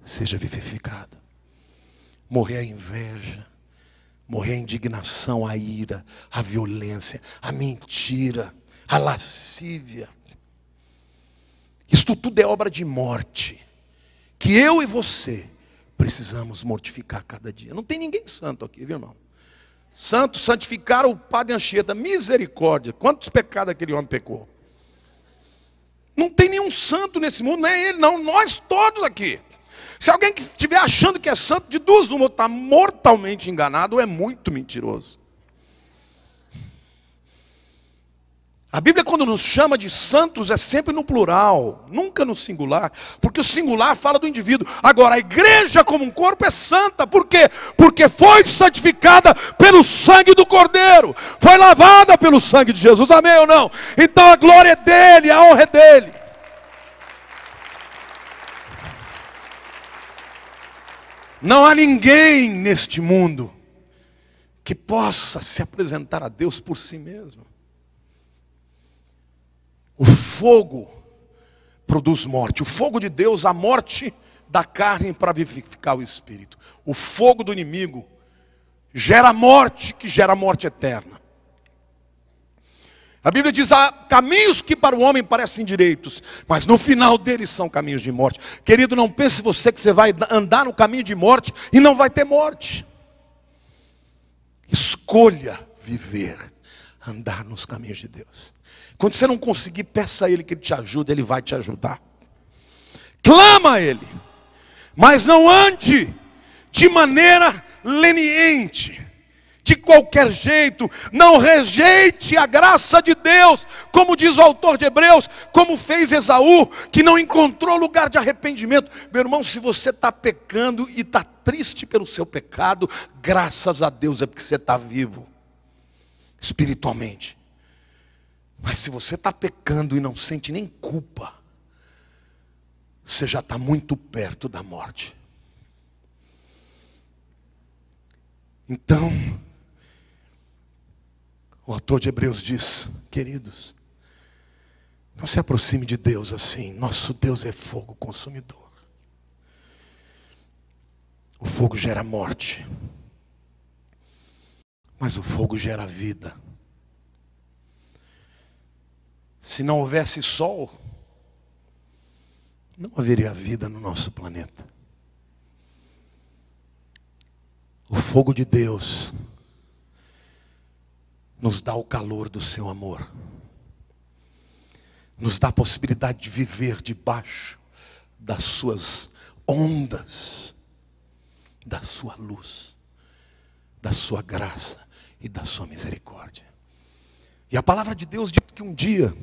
seja vivificado morrer a inveja, morrer a indignação, a ira, a violência, a mentira, a lascívia. Isto tudo é obra de morte, que eu e você precisamos mortificar cada dia. Não tem ninguém santo aqui, viu, irmão? Santo, santificaram o padre Anchieta, misericórdia. Quantos pecados aquele homem pecou? Não tem nenhum santo nesse mundo, nem é ele, não, nós todos aqui. Se alguém que estiver achando que é santo, de duas uma, está mortalmente enganado ou é muito mentiroso. A Bíblia, quando nos chama de santos, é sempre no plural, nunca no singular, porque o singular fala do indivíduo. Agora, a igreja, como um corpo, é santa, por quê? Porque foi santificada pelo sangue do Cordeiro, foi lavada pelo sangue de Jesus, amém ou não? Então a glória é dele, a honra é dele. Não há ninguém neste mundo que possa se apresentar a Deus por si mesmo. O fogo produz morte. O fogo de Deus, a morte da carne para vivificar o espírito. O fogo do inimigo gera morte, que gera morte eterna. A Bíblia diz: há caminhos que para o homem parecem direitos, mas no final deles são caminhos de morte. Querido, não pense você que você vai andar no caminho de morte e não vai ter morte. Escolha viver, andar nos caminhos de Deus. Quando você não conseguir, peça a Ele que Ele te ajude, Ele vai te ajudar. Clama a Ele, mas não ande de maneira leniente de qualquer jeito, não rejeite a graça de Deus, como diz o autor de Hebreus, como fez Esaú, que não encontrou lugar de arrependimento. Meu irmão, se você está pecando e está triste pelo seu pecado, graças a Deus é porque você está vivo, espiritualmente. Mas se você está pecando e não sente nem culpa, você já está muito perto da morte. Então, o autor de Hebreus diz: Queridos, não se aproxime de Deus assim. Nosso Deus é fogo consumidor. O fogo gera morte. Mas o fogo gera vida. Se não houvesse sol, não haveria vida no nosso planeta. O fogo de Deus nos dá o calor do seu amor, nos dá a possibilidade de viver debaixo das suas ondas, da sua luz, da sua graça e da sua misericórdia. E a palavra de Deus diz que um dia,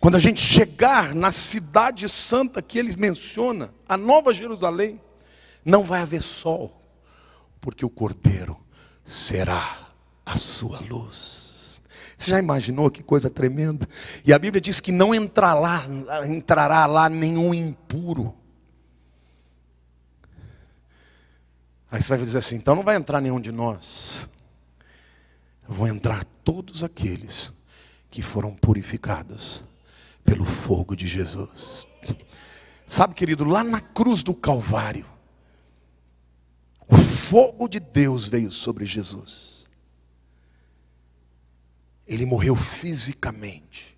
quando a gente chegar na cidade santa que Ele menciona, a Nova Jerusalém, não vai haver sol, porque o Cordeiro será a sua luz. Você já imaginou que coisa tremenda? E a Bíblia diz que não entrar lá, entrará lá nenhum impuro. Aí você vai dizer assim: então não vai entrar nenhum de nós. Vão entrar todos aqueles que foram purificados pelo fogo de Jesus. Sabe, querido, lá na cruz do Calvário, o fogo de Deus veio sobre Jesus. Ele morreu fisicamente.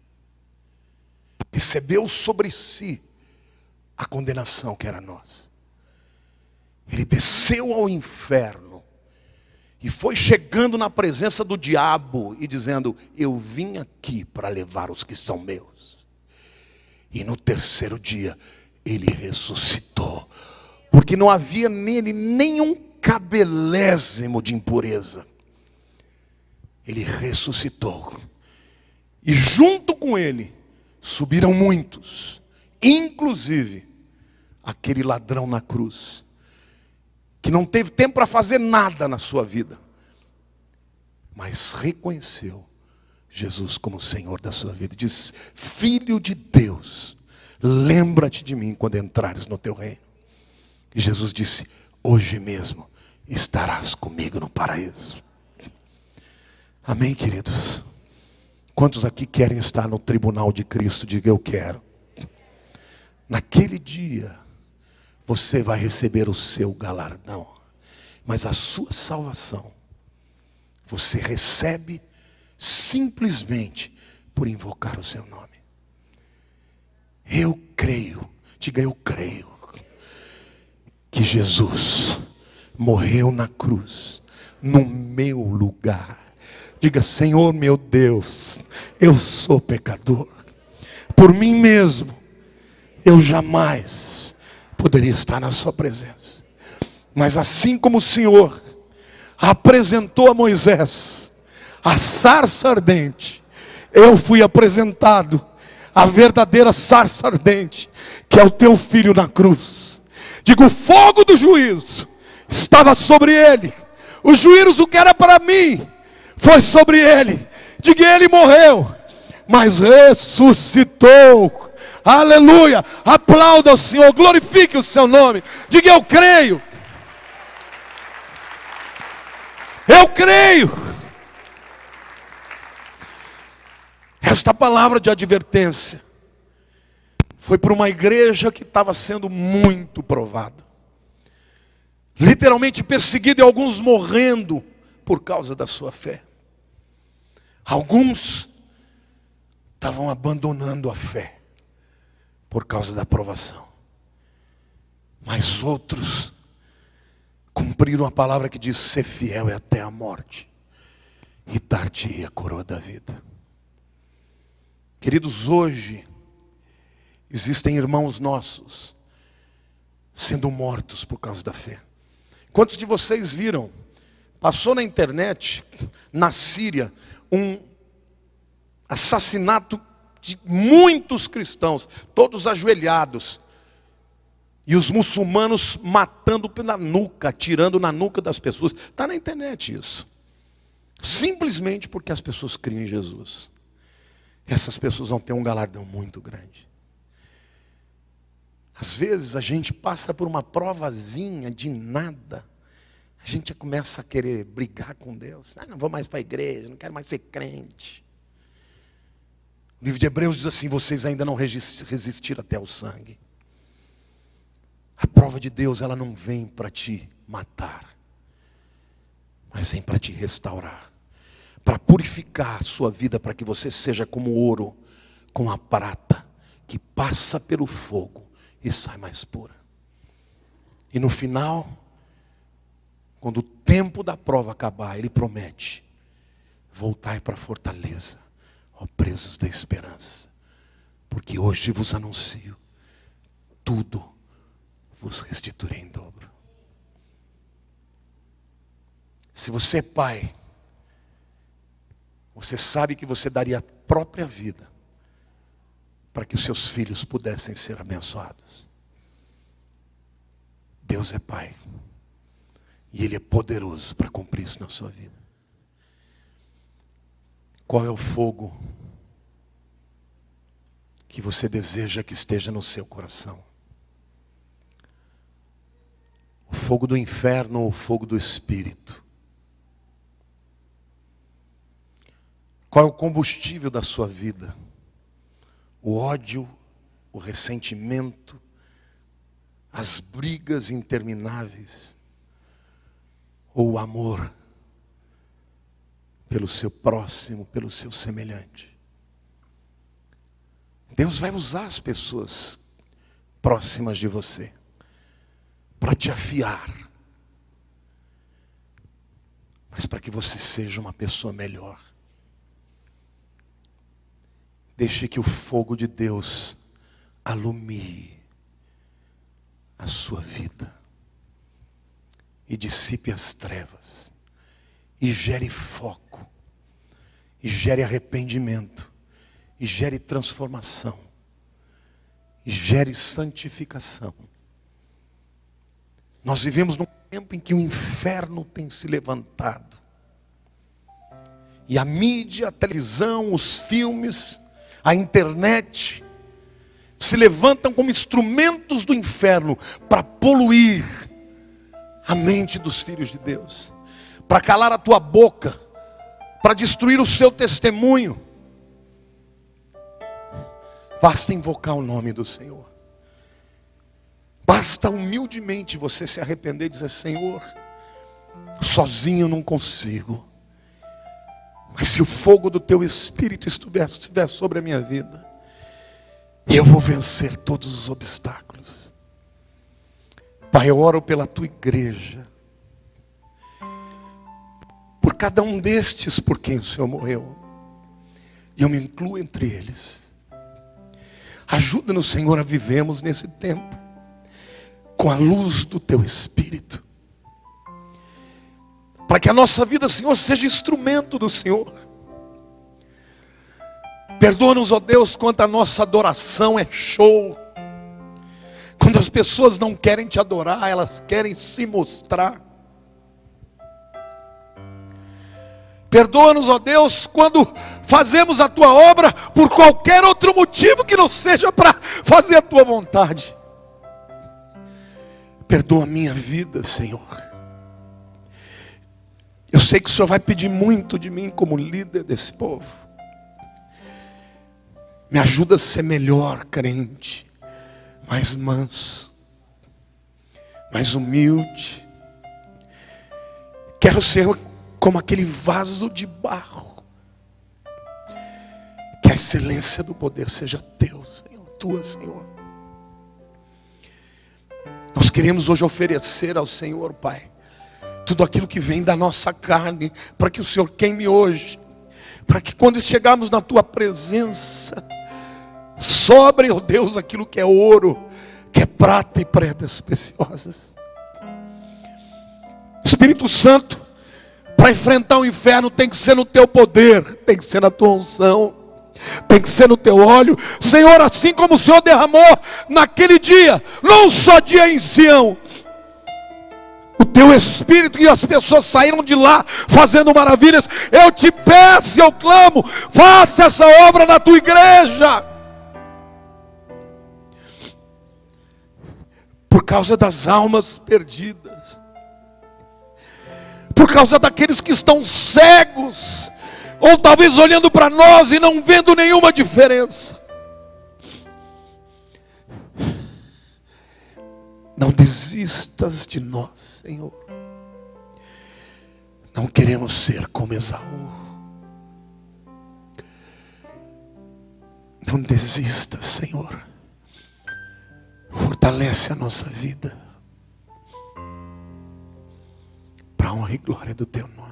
Recebeu sobre si a condenação que era nossa. Ele desceu ao inferno e foi chegando na presença do diabo e dizendo: Eu vim aqui para levar os que são meus. E no terceiro dia ele ressuscitou, porque não havia nele nenhum cabelésimo de impureza ele ressuscitou. E junto com ele subiram muitos, inclusive aquele ladrão na cruz, que não teve tempo para fazer nada na sua vida, mas reconheceu Jesus como o Senhor da sua vida. Diz: Filho de Deus, lembra-te de mim quando entrares no teu reino. E Jesus disse: Hoje mesmo estarás comigo no paraíso. Amém, queridos? Quantos aqui querem estar no tribunal de Cristo? Diga eu quero. Naquele dia, você vai receber o seu galardão, mas a sua salvação você recebe simplesmente por invocar o seu nome. Eu creio, diga eu creio, que Jesus morreu na cruz, no meu lugar Diga: Senhor meu Deus, eu sou pecador. Por mim mesmo, eu jamais poderia estar na Sua presença. Mas assim como o Senhor apresentou a Moisés a sarça ardente, eu fui apresentado a verdadeira sarça ardente, que é o teu filho na cruz. Digo, o fogo do juízo estava sobre ele. os O que era para mim foi sobre ele. Diga, ele morreu, mas ressuscitou. Aleluia! Aplauda o Senhor, glorifique o seu nome. Diga, eu creio. Eu creio. Esta palavra de advertência foi para uma igreja que estava sendo muito provada, literalmente perseguida e alguns morrendo por causa da sua fé. Alguns estavam abandonando a fé por causa da provação. Mas outros cumpriram a palavra que diz: ser fiel é até a morte, e dar-te-ia a coroa da vida. Queridos, hoje existem irmãos nossos sendo mortos por causa da fé. Quantos de vocês viram? Passou na internet, na Síria, um assassinato de muitos cristãos, todos ajoelhados. E os muçulmanos matando pela nuca, tirando na nuca das pessoas. Está na internet isso. Simplesmente porque as pessoas criam em Jesus. Essas pessoas vão ter um galardão muito grande. Às vezes a gente passa por uma provazinha de nada a gente começa a querer brigar com Deus. Ah, não vou mais para a igreja, não quero mais ser crente. O livro de Hebreus diz assim: vocês ainda não resistiram até o sangue. A prova de Deus, ela não vem para te matar, mas vem para te restaurar, para purificar a sua vida, para que você seja como ouro, com a prata, que passa pelo fogo e sai mais pura. E no final, quando o tempo da prova acabar, ele promete: voltai para a fortaleza, ó presos da esperança, porque hoje vos anuncio: tudo vos restituirei em dobro. Se você é pai, você sabe que você daria a própria vida para que os seus filhos pudessem ser abençoados. Deus é Pai. E Ele é poderoso para cumprir isso na sua vida. Qual é o fogo que você deseja que esteja no seu coração? O fogo do inferno ou o fogo do espírito? Qual é o combustível da sua vida? O ódio, o ressentimento, as brigas intermináveis ou o amor pelo seu próximo, pelo seu semelhante. Deus vai usar as pessoas próximas de você para te afiar, mas para que você seja uma pessoa melhor. Deixe que o fogo de Deus alumie a sua vida e dissipe as trevas, e gere foco, e gere arrependimento, e gere transformação, e gere santificação. Nós vivemos num tempo em que o inferno tem se levantado. E a mídia, a televisão, os filmes, a internet se levantam como instrumentos do inferno para poluir, a mente dos filhos de Deus, para calar a tua boca, para destruir o seu testemunho. Basta invocar o nome do Senhor. Basta humildemente você se arrepender e dizer: Senhor, sozinho eu não consigo, mas se o fogo do teu espírito estiver, estiver sobre a minha vida, eu vou vencer todos os obstáculos. Pai, eu oro pela tua igreja, por cada um destes por quem o Senhor morreu, e eu me incluo entre eles. Ajuda-nos, Senhor, a vivemos nesse tempo, com a luz do teu Espírito, para que a nossa vida, Senhor, seja instrumento do Senhor. Perdoa-nos, ó Deus, quanto a nossa adoração é show as pessoas não querem te adorar, elas querem se mostrar. Perdoa-nos, ó Deus, quando fazemos a tua obra por qualquer outro motivo que não seja para fazer a tua vontade. Perdoa a minha vida, Senhor. Eu sei que o Senhor vai pedir muito de mim como líder desse povo. Me ajuda a ser melhor crente mais manso, mais humilde. Quero ser como aquele vaso de barro. Que a excelência do poder seja teu, Senhor, tua, Senhor. Nós queremos hoje oferecer ao Senhor, Pai, tudo aquilo que vem da nossa carne, para que o Senhor queime hoje, para que quando chegarmos na tua presença, Sobre, ó oh Deus, aquilo que é ouro, que é prata e pretas preciosas. Espírito Santo, para enfrentar o inferno tem que ser no teu poder, tem que ser na tua unção, tem que ser no teu óleo. Senhor, assim como o Senhor derramou naquele dia, num só dia em Sião, o teu espírito e as pessoas saíram de lá fazendo maravilhas. Eu te peço, eu clamo, faça essa obra na tua igreja. por causa das almas perdidas, por causa daqueles que estão cegos, ou talvez olhando para nós e não vendo nenhuma diferença. Não desistas de nós, Senhor. Não queremos ser como Esaú. Não desistas, Senhor fortalece a nossa vida para a honra e glória do teu nome.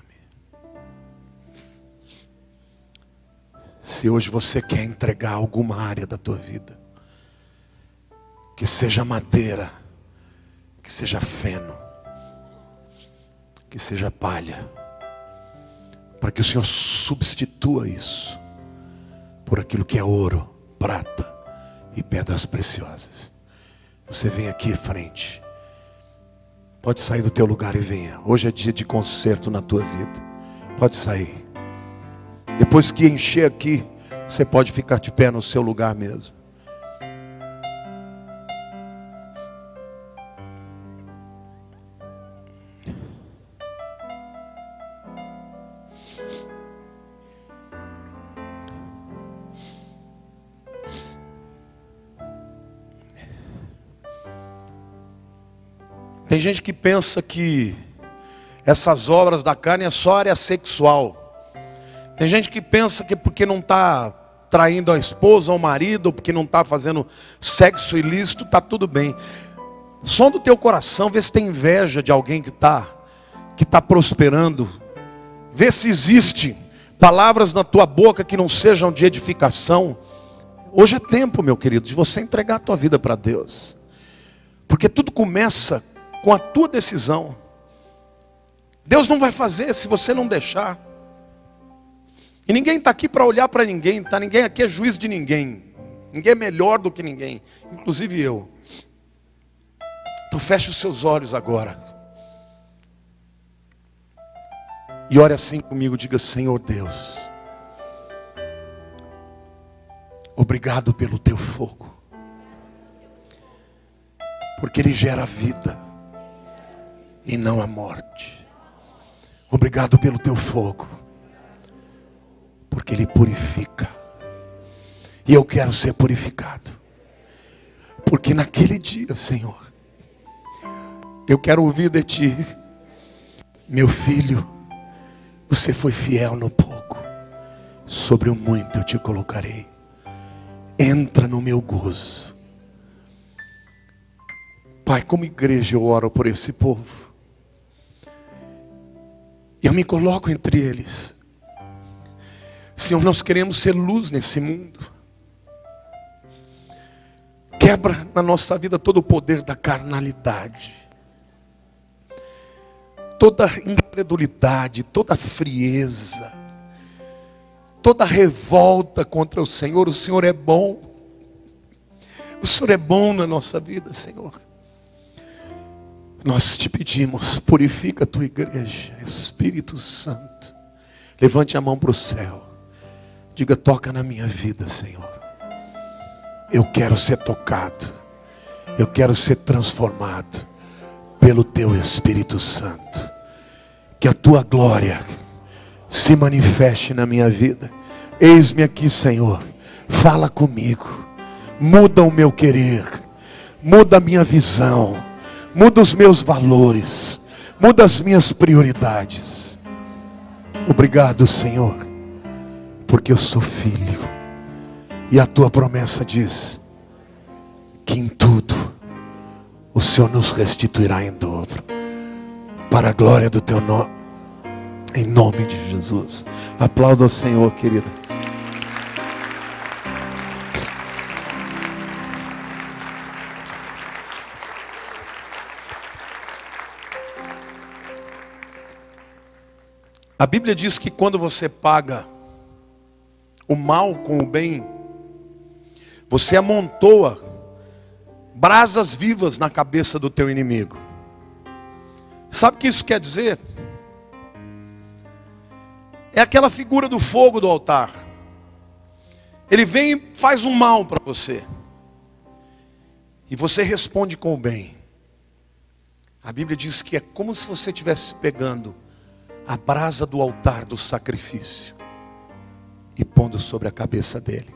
Se hoje você quer entregar alguma área da tua vida, que seja madeira, que seja feno, que seja palha, para que o Senhor substitua isso por aquilo que é ouro, prata e pedras preciosas. Você vem aqui à frente. Pode sair do teu lugar e venha. Hoje é dia de conserto na tua vida. Pode sair. Depois que encher aqui, você pode ficar de pé no seu lugar mesmo. Tem gente que pensa que essas obras da carne é só área sexual. Tem gente que pensa que porque não está traindo a esposa ou o marido, ou porque não está fazendo sexo ilícito, está tudo bem. Som do teu coração, vê se tem inveja de alguém que está que tá prosperando. Vê se existe palavras na tua boca que não sejam de edificação. Hoje é tempo, meu querido, de você entregar a tua vida para Deus. Porque tudo começa com a tua decisão. Deus não vai fazer se você não deixar. E ninguém está aqui para olhar para ninguém, tá? Ninguém aqui é juiz de ninguém. Ninguém é melhor do que ninguém, inclusive eu. Então feche os seus olhos agora. E ore assim comigo, diga: Senhor Deus, obrigado pelo teu fogo, porque ele gera vida e não a morte. Obrigado pelo teu fogo, porque ele purifica. E eu quero ser purificado, porque naquele dia, Senhor, eu quero ouvir de ti, meu filho, você foi fiel no pouco, sobre o muito eu te colocarei. Entra no meu gozo. Pai, como igreja eu oro por esse povo. Eu me coloco entre eles. Senhor, nós queremos ser luz nesse mundo. Quebra na nossa vida todo o poder da carnalidade, toda incredulidade, toda frieza, toda revolta contra o Senhor. O Senhor é bom. O Senhor é bom na nossa vida, Senhor. Nós te pedimos, purifica a tua igreja, Espírito Santo. Levante a mão para o céu. Diga: toca na minha vida, Senhor. Eu quero ser tocado. Eu quero ser transformado pelo teu Espírito Santo. Que a tua glória se manifeste na minha vida. Eis-me aqui, Senhor. Fala comigo. Muda o meu querer. Muda a minha visão muda os meus valores, muda as minhas prioridades. Obrigado, Senhor, porque eu sou filho e a tua promessa diz que em tudo o Senhor nos restituirá em dobro, para a glória do teu nome, em nome de Jesus. Aplauda o Senhor, querida. A Bíblia diz que quando você paga o mal com o bem, você amontoa brasas vivas na cabeça do teu inimigo. Sabe o que isso quer dizer? É aquela figura do fogo do altar. Ele vem e faz um mal para você. E você responde com o bem. A Bíblia diz que é como se você estivesse pegando a brasa do altar do sacrifício e pondo sobre a cabeça dele.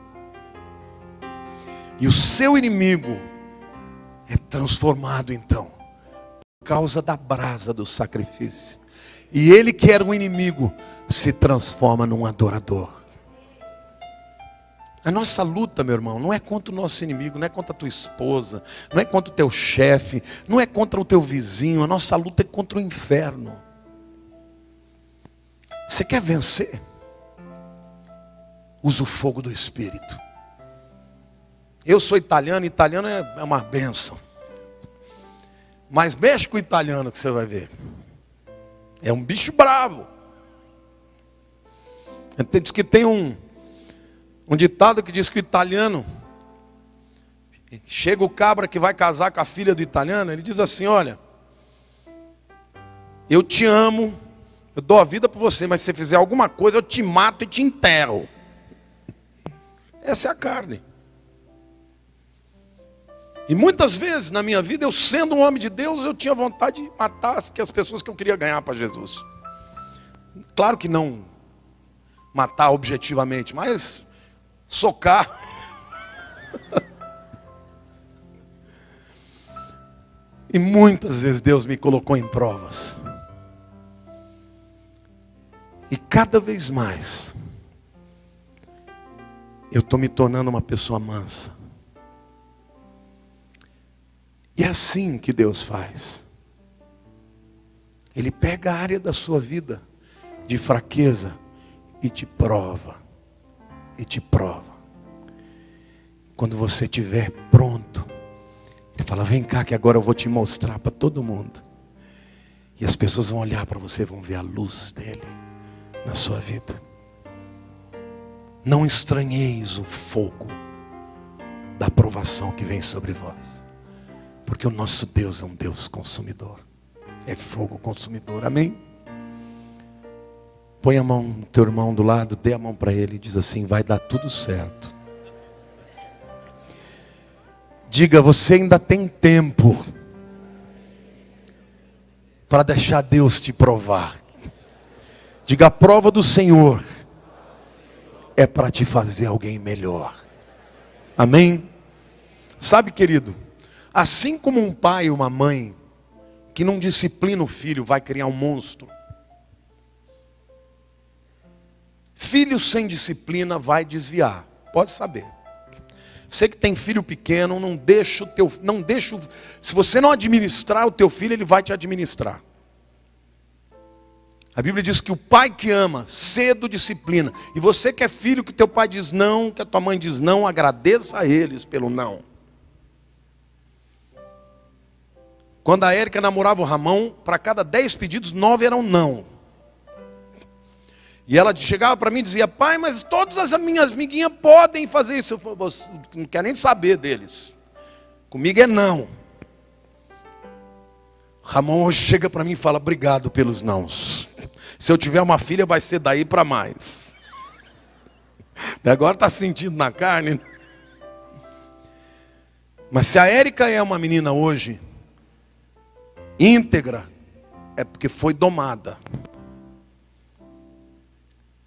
E o seu inimigo é transformado então, por causa da brasa do sacrifício. E ele que era um inimigo se transforma num adorador. A nossa luta, meu irmão, não é contra o nosso inimigo, não é contra a tua esposa, não é contra o teu chefe, não é contra o teu vizinho, a nossa luta é contra o inferno. Você quer vencer? Usa o fogo do Espírito. Eu sou italiano, italiano é, é uma benção. Mas mexe com o italiano que você vai ver. É um bicho bravo. Diz que tem um, um ditado que diz que o italiano chega o cabra que vai casar com a filha do italiano, ele diz assim: Olha, eu te amo, eu dou a vida por você, mas se você fizer alguma coisa, eu te mato e te enterro. Essa é a carne. E muitas vezes na minha vida, eu sendo um homem de Deus, eu tinha vontade de matar as pessoas que eu queria ganhar para Jesus. Claro que não matar objetivamente, mas socar. e muitas vezes Deus me colocou em provas. E cada vez mais, eu estou me tornando uma pessoa mansa. E é assim que Deus faz. Ele pega a área da sua vida de fraqueza e te prova. E te prova. Quando você estiver pronto, ele fala: Vem cá, que agora eu vou te mostrar para todo mundo. E as pessoas vão olhar para você, vão ver a luz dele na sua vida. Não estranheis o fogo da provação que vem sobre vós, porque o nosso Deus é um Deus consumidor, é fogo consumidor. Amém? Põe a mão no teu irmão do lado, dê a mão para ele e diz assim: vai dar tudo certo. Diga, você ainda tem tempo para deixar Deus te provar. Diga: a prova do Senhor é para te fazer alguém melhor. Amém? Sabe, querido, assim como um pai e uma mãe que não disciplina o filho vai criar um monstro. Filho sem disciplina vai desviar. Pode saber. Você que tem filho pequeno, não deixa o teu, não deixa, se você não administrar o teu filho, ele vai te administrar. A Bíblia diz que o pai que ama, cedo disciplina. E você que é filho, que teu pai diz não, que a tua mãe diz não, agradeça a eles pelo não. Quando a Érica namorava o Ramão, para cada dez pedidos, nove eram não. E ela chegava para mim e dizia, pai, mas todas as minhas amiguinhas podem fazer isso. Eu falei, não quero nem saber deles. Comigo é não. Ramon hoje chega para mim e fala: Obrigado pelos nãos. Se eu tiver uma filha, vai ser daí para mais. E agora está sentindo na carne. Né? Mas se a Érica é uma menina hoje, íntegra, é porque foi domada.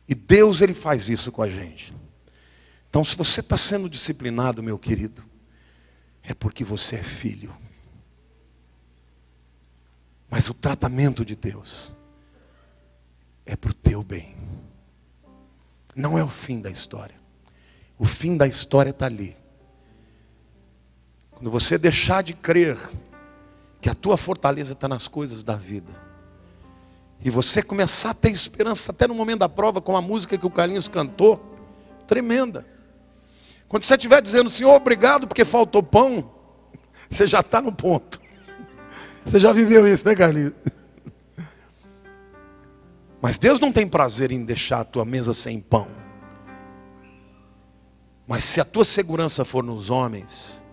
E Deus, Ele faz isso com a gente. Então, se você está sendo disciplinado, meu querido, é porque você é filho. Mas o tratamento de Deus é para o teu bem. Não é o fim da história. O fim da história está ali. Quando você deixar de crer que a tua fortaleza está nas coisas da vida, e você começar a ter esperança até no momento da prova, com a música que o Carlinhos cantou, tremenda. Quando você estiver dizendo, Senhor, obrigado porque faltou pão, você já está no ponto. Você já viveu isso, né, Carlinhos? Mas Deus não tem prazer em deixar a tua mesa sem pão. Mas se a tua segurança for nos homens,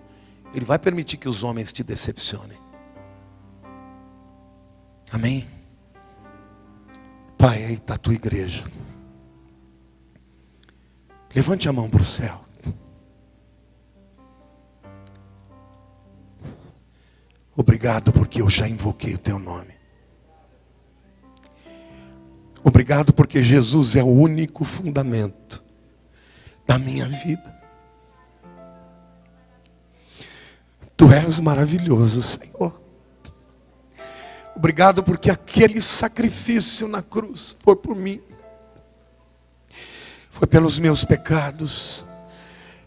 Ele vai permitir que os homens te decepcionem. Amém? Pai, aí está a tua igreja. Levante a mão para o céu. Obrigado porque eu já invoquei o teu nome. Obrigado porque Jesus é o único fundamento da minha vida. Tu és maravilhoso, Senhor. Obrigado porque aquele sacrifício na cruz foi por mim, foi pelos meus pecados,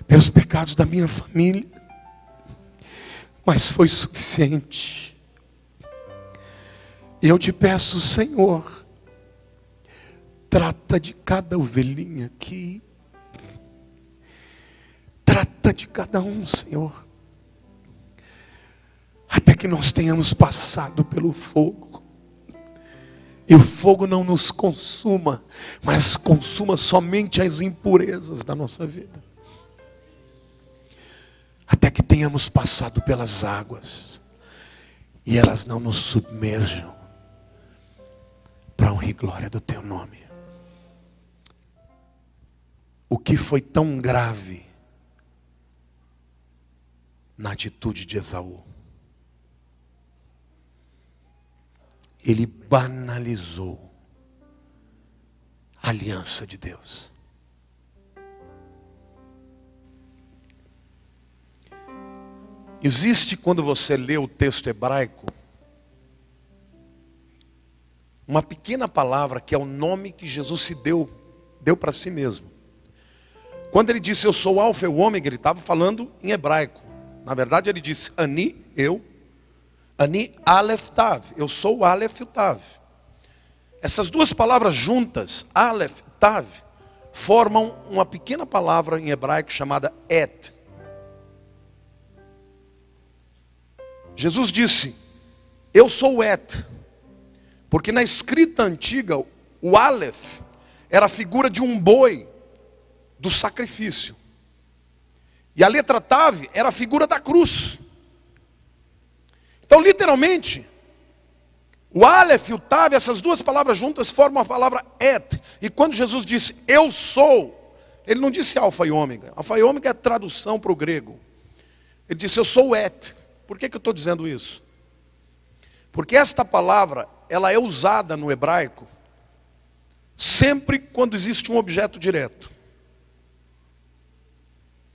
pelos pecados da minha família mas foi suficiente. E eu te peço, Senhor, trata de cada ovelhinha aqui, trata de cada um, Senhor, até que nós tenhamos passado pelo fogo. E o fogo não nos consuma, mas consuma somente as impurezas da nossa vida até que tenhamos passado pelas águas e elas não nos submerjam para honra e glória do teu nome. O que foi tão grave na atitude de Esaú? Ele banalizou a aliança de Deus. Existe quando você lê o texto hebraico uma pequena palavra que é o nome que Jesus se deu, deu para si mesmo. Quando ele disse eu sou alfa e o ômega, ele estava falando em hebraico. Na verdade ele disse ani, eu, ani alef tav, eu sou alef e tav. Essas duas palavras juntas, alef, tav, formam uma pequena palavra em hebraico chamada et, Jesus disse: Eu sou o Et, porque na escrita antiga o Aleph era a figura de um boi do sacrifício, e a letra Tav era a figura da cruz. Então, literalmente, o Aleph e o Tav, essas duas palavras juntas formam a palavra Et. E quando Jesus disse eu sou, ele não disse alfa e ômega. Alfa e ômega é tradução para o grego. Ele disse eu sou Et. Por que, que eu estou dizendo isso? Porque esta palavra, ela é usada no hebraico sempre quando existe um objeto direto.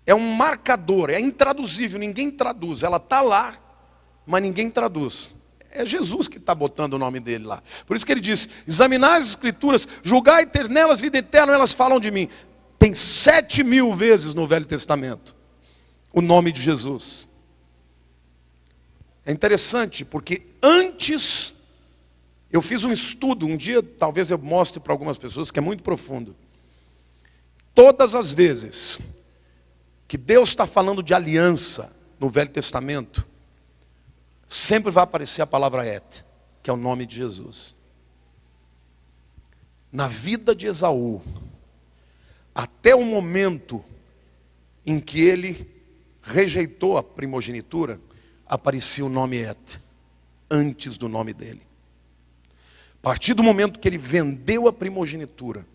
É um marcador, é intraduzível, ninguém traduz. Ela está lá, mas ninguém traduz. É Jesus que está botando o nome dele lá. Por isso que ele diz: examinar as escrituras, julgai ter nelas vida eterna, elas falam de mim. Tem sete mil vezes no Velho Testamento o nome de Jesus. É interessante, porque antes eu fiz um estudo, um dia talvez eu mostre para algumas pessoas, que é muito profundo. Todas as vezes que Deus está falando de aliança no Velho Testamento, sempre vai aparecer a palavra Et, que é o nome de Jesus. Na vida de Esaú, até o momento em que ele rejeitou a primogenitura, aparecia o nome Et, antes do nome dele. A partir do momento que ele vendeu a primogenitura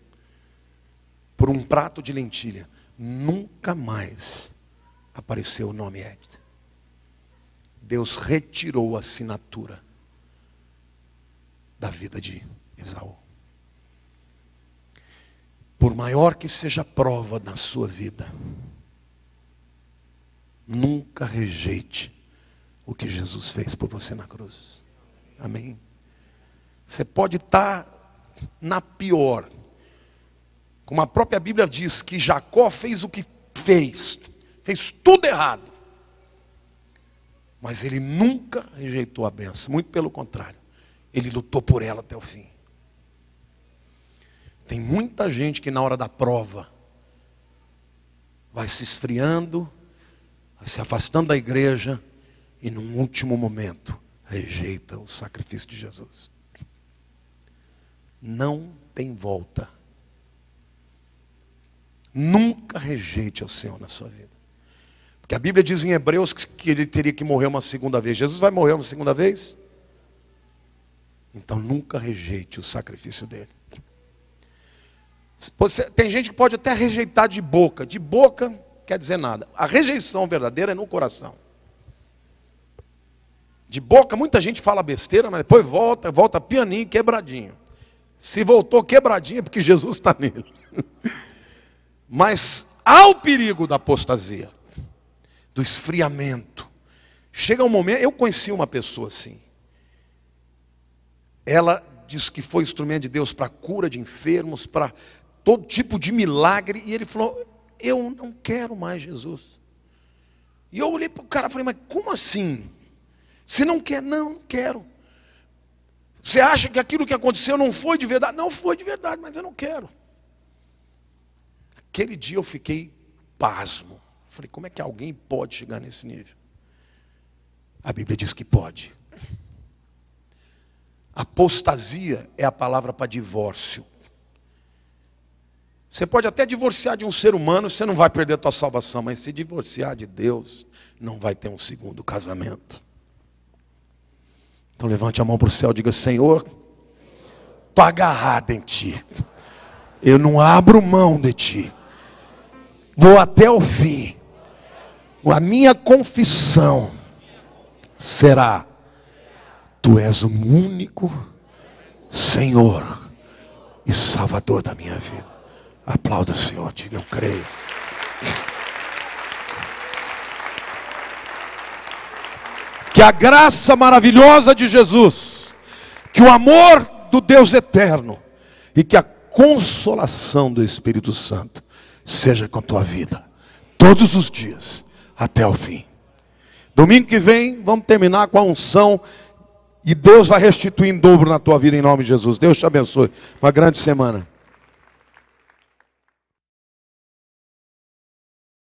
por um prato de lentilha, nunca mais apareceu o nome Et. Deus retirou a assinatura da vida de Esaú. Por maior que seja a prova na sua vida, nunca rejeite o que Jesus fez por você na cruz. Amém? Você pode estar tá na pior. Como a própria Bíblia diz que Jacó fez o que fez, fez tudo errado. Mas ele nunca rejeitou a benção, muito pelo contrário, ele lutou por ela até o fim. Tem muita gente que na hora da prova vai se esfriando, vai se afastando da igreja, e, num último momento, rejeita o sacrifício de Jesus. Não tem volta. Nunca rejeite ao Senhor na sua vida. Porque a Bíblia diz em Hebreus que ele teria que morrer uma segunda vez. Jesus vai morrer uma segunda vez? Então nunca rejeite o sacrifício dele. Tem gente que pode até rejeitar de boca. De boca quer dizer nada. A rejeição verdadeira é no coração. De boca, muita gente fala besteira, mas depois volta, volta pianinho, quebradinho. Se voltou quebradinho é porque Jesus está nele. mas há o perigo da apostasia, do esfriamento. Chega um momento, eu conheci uma pessoa assim. Ela disse que foi instrumento de Deus para cura de enfermos, para todo tipo de milagre, e ele falou: Eu não quero mais Jesus. E eu olhei para o cara e falei: Mas como assim? Você não quer? Não, não quero. Você acha que aquilo que aconteceu não foi de verdade? Não foi de verdade, mas eu não quero. Aquele dia eu fiquei pasmo. Falei, como é que alguém pode chegar nesse nível? A Bíblia diz que pode. Apostasia é a palavra para divórcio. Você pode até divorciar de um ser humano, você não vai perder a tua salvação, mas se divorciar de Deus, não vai ter um segundo casamento. Então levante a mão para o céu, diga: Senhor, estou agarrado em Ti. Eu não abro mão de Ti. Vou até o fim. A minha confissão será: Tu és o único Senhor e Salvador da minha vida. Aplauda, Senhor, diga: Eu creio. que a graça maravilhosa de Jesus, que o amor do Deus eterno e que a consolação do Espírito Santo seja com a tua vida, todos os dias, até o fim. Domingo que vem, vamos terminar com a unção e Deus vai restituir em dobro na tua vida, em nome de Jesus. Deus te abençoe. Uma grande semana.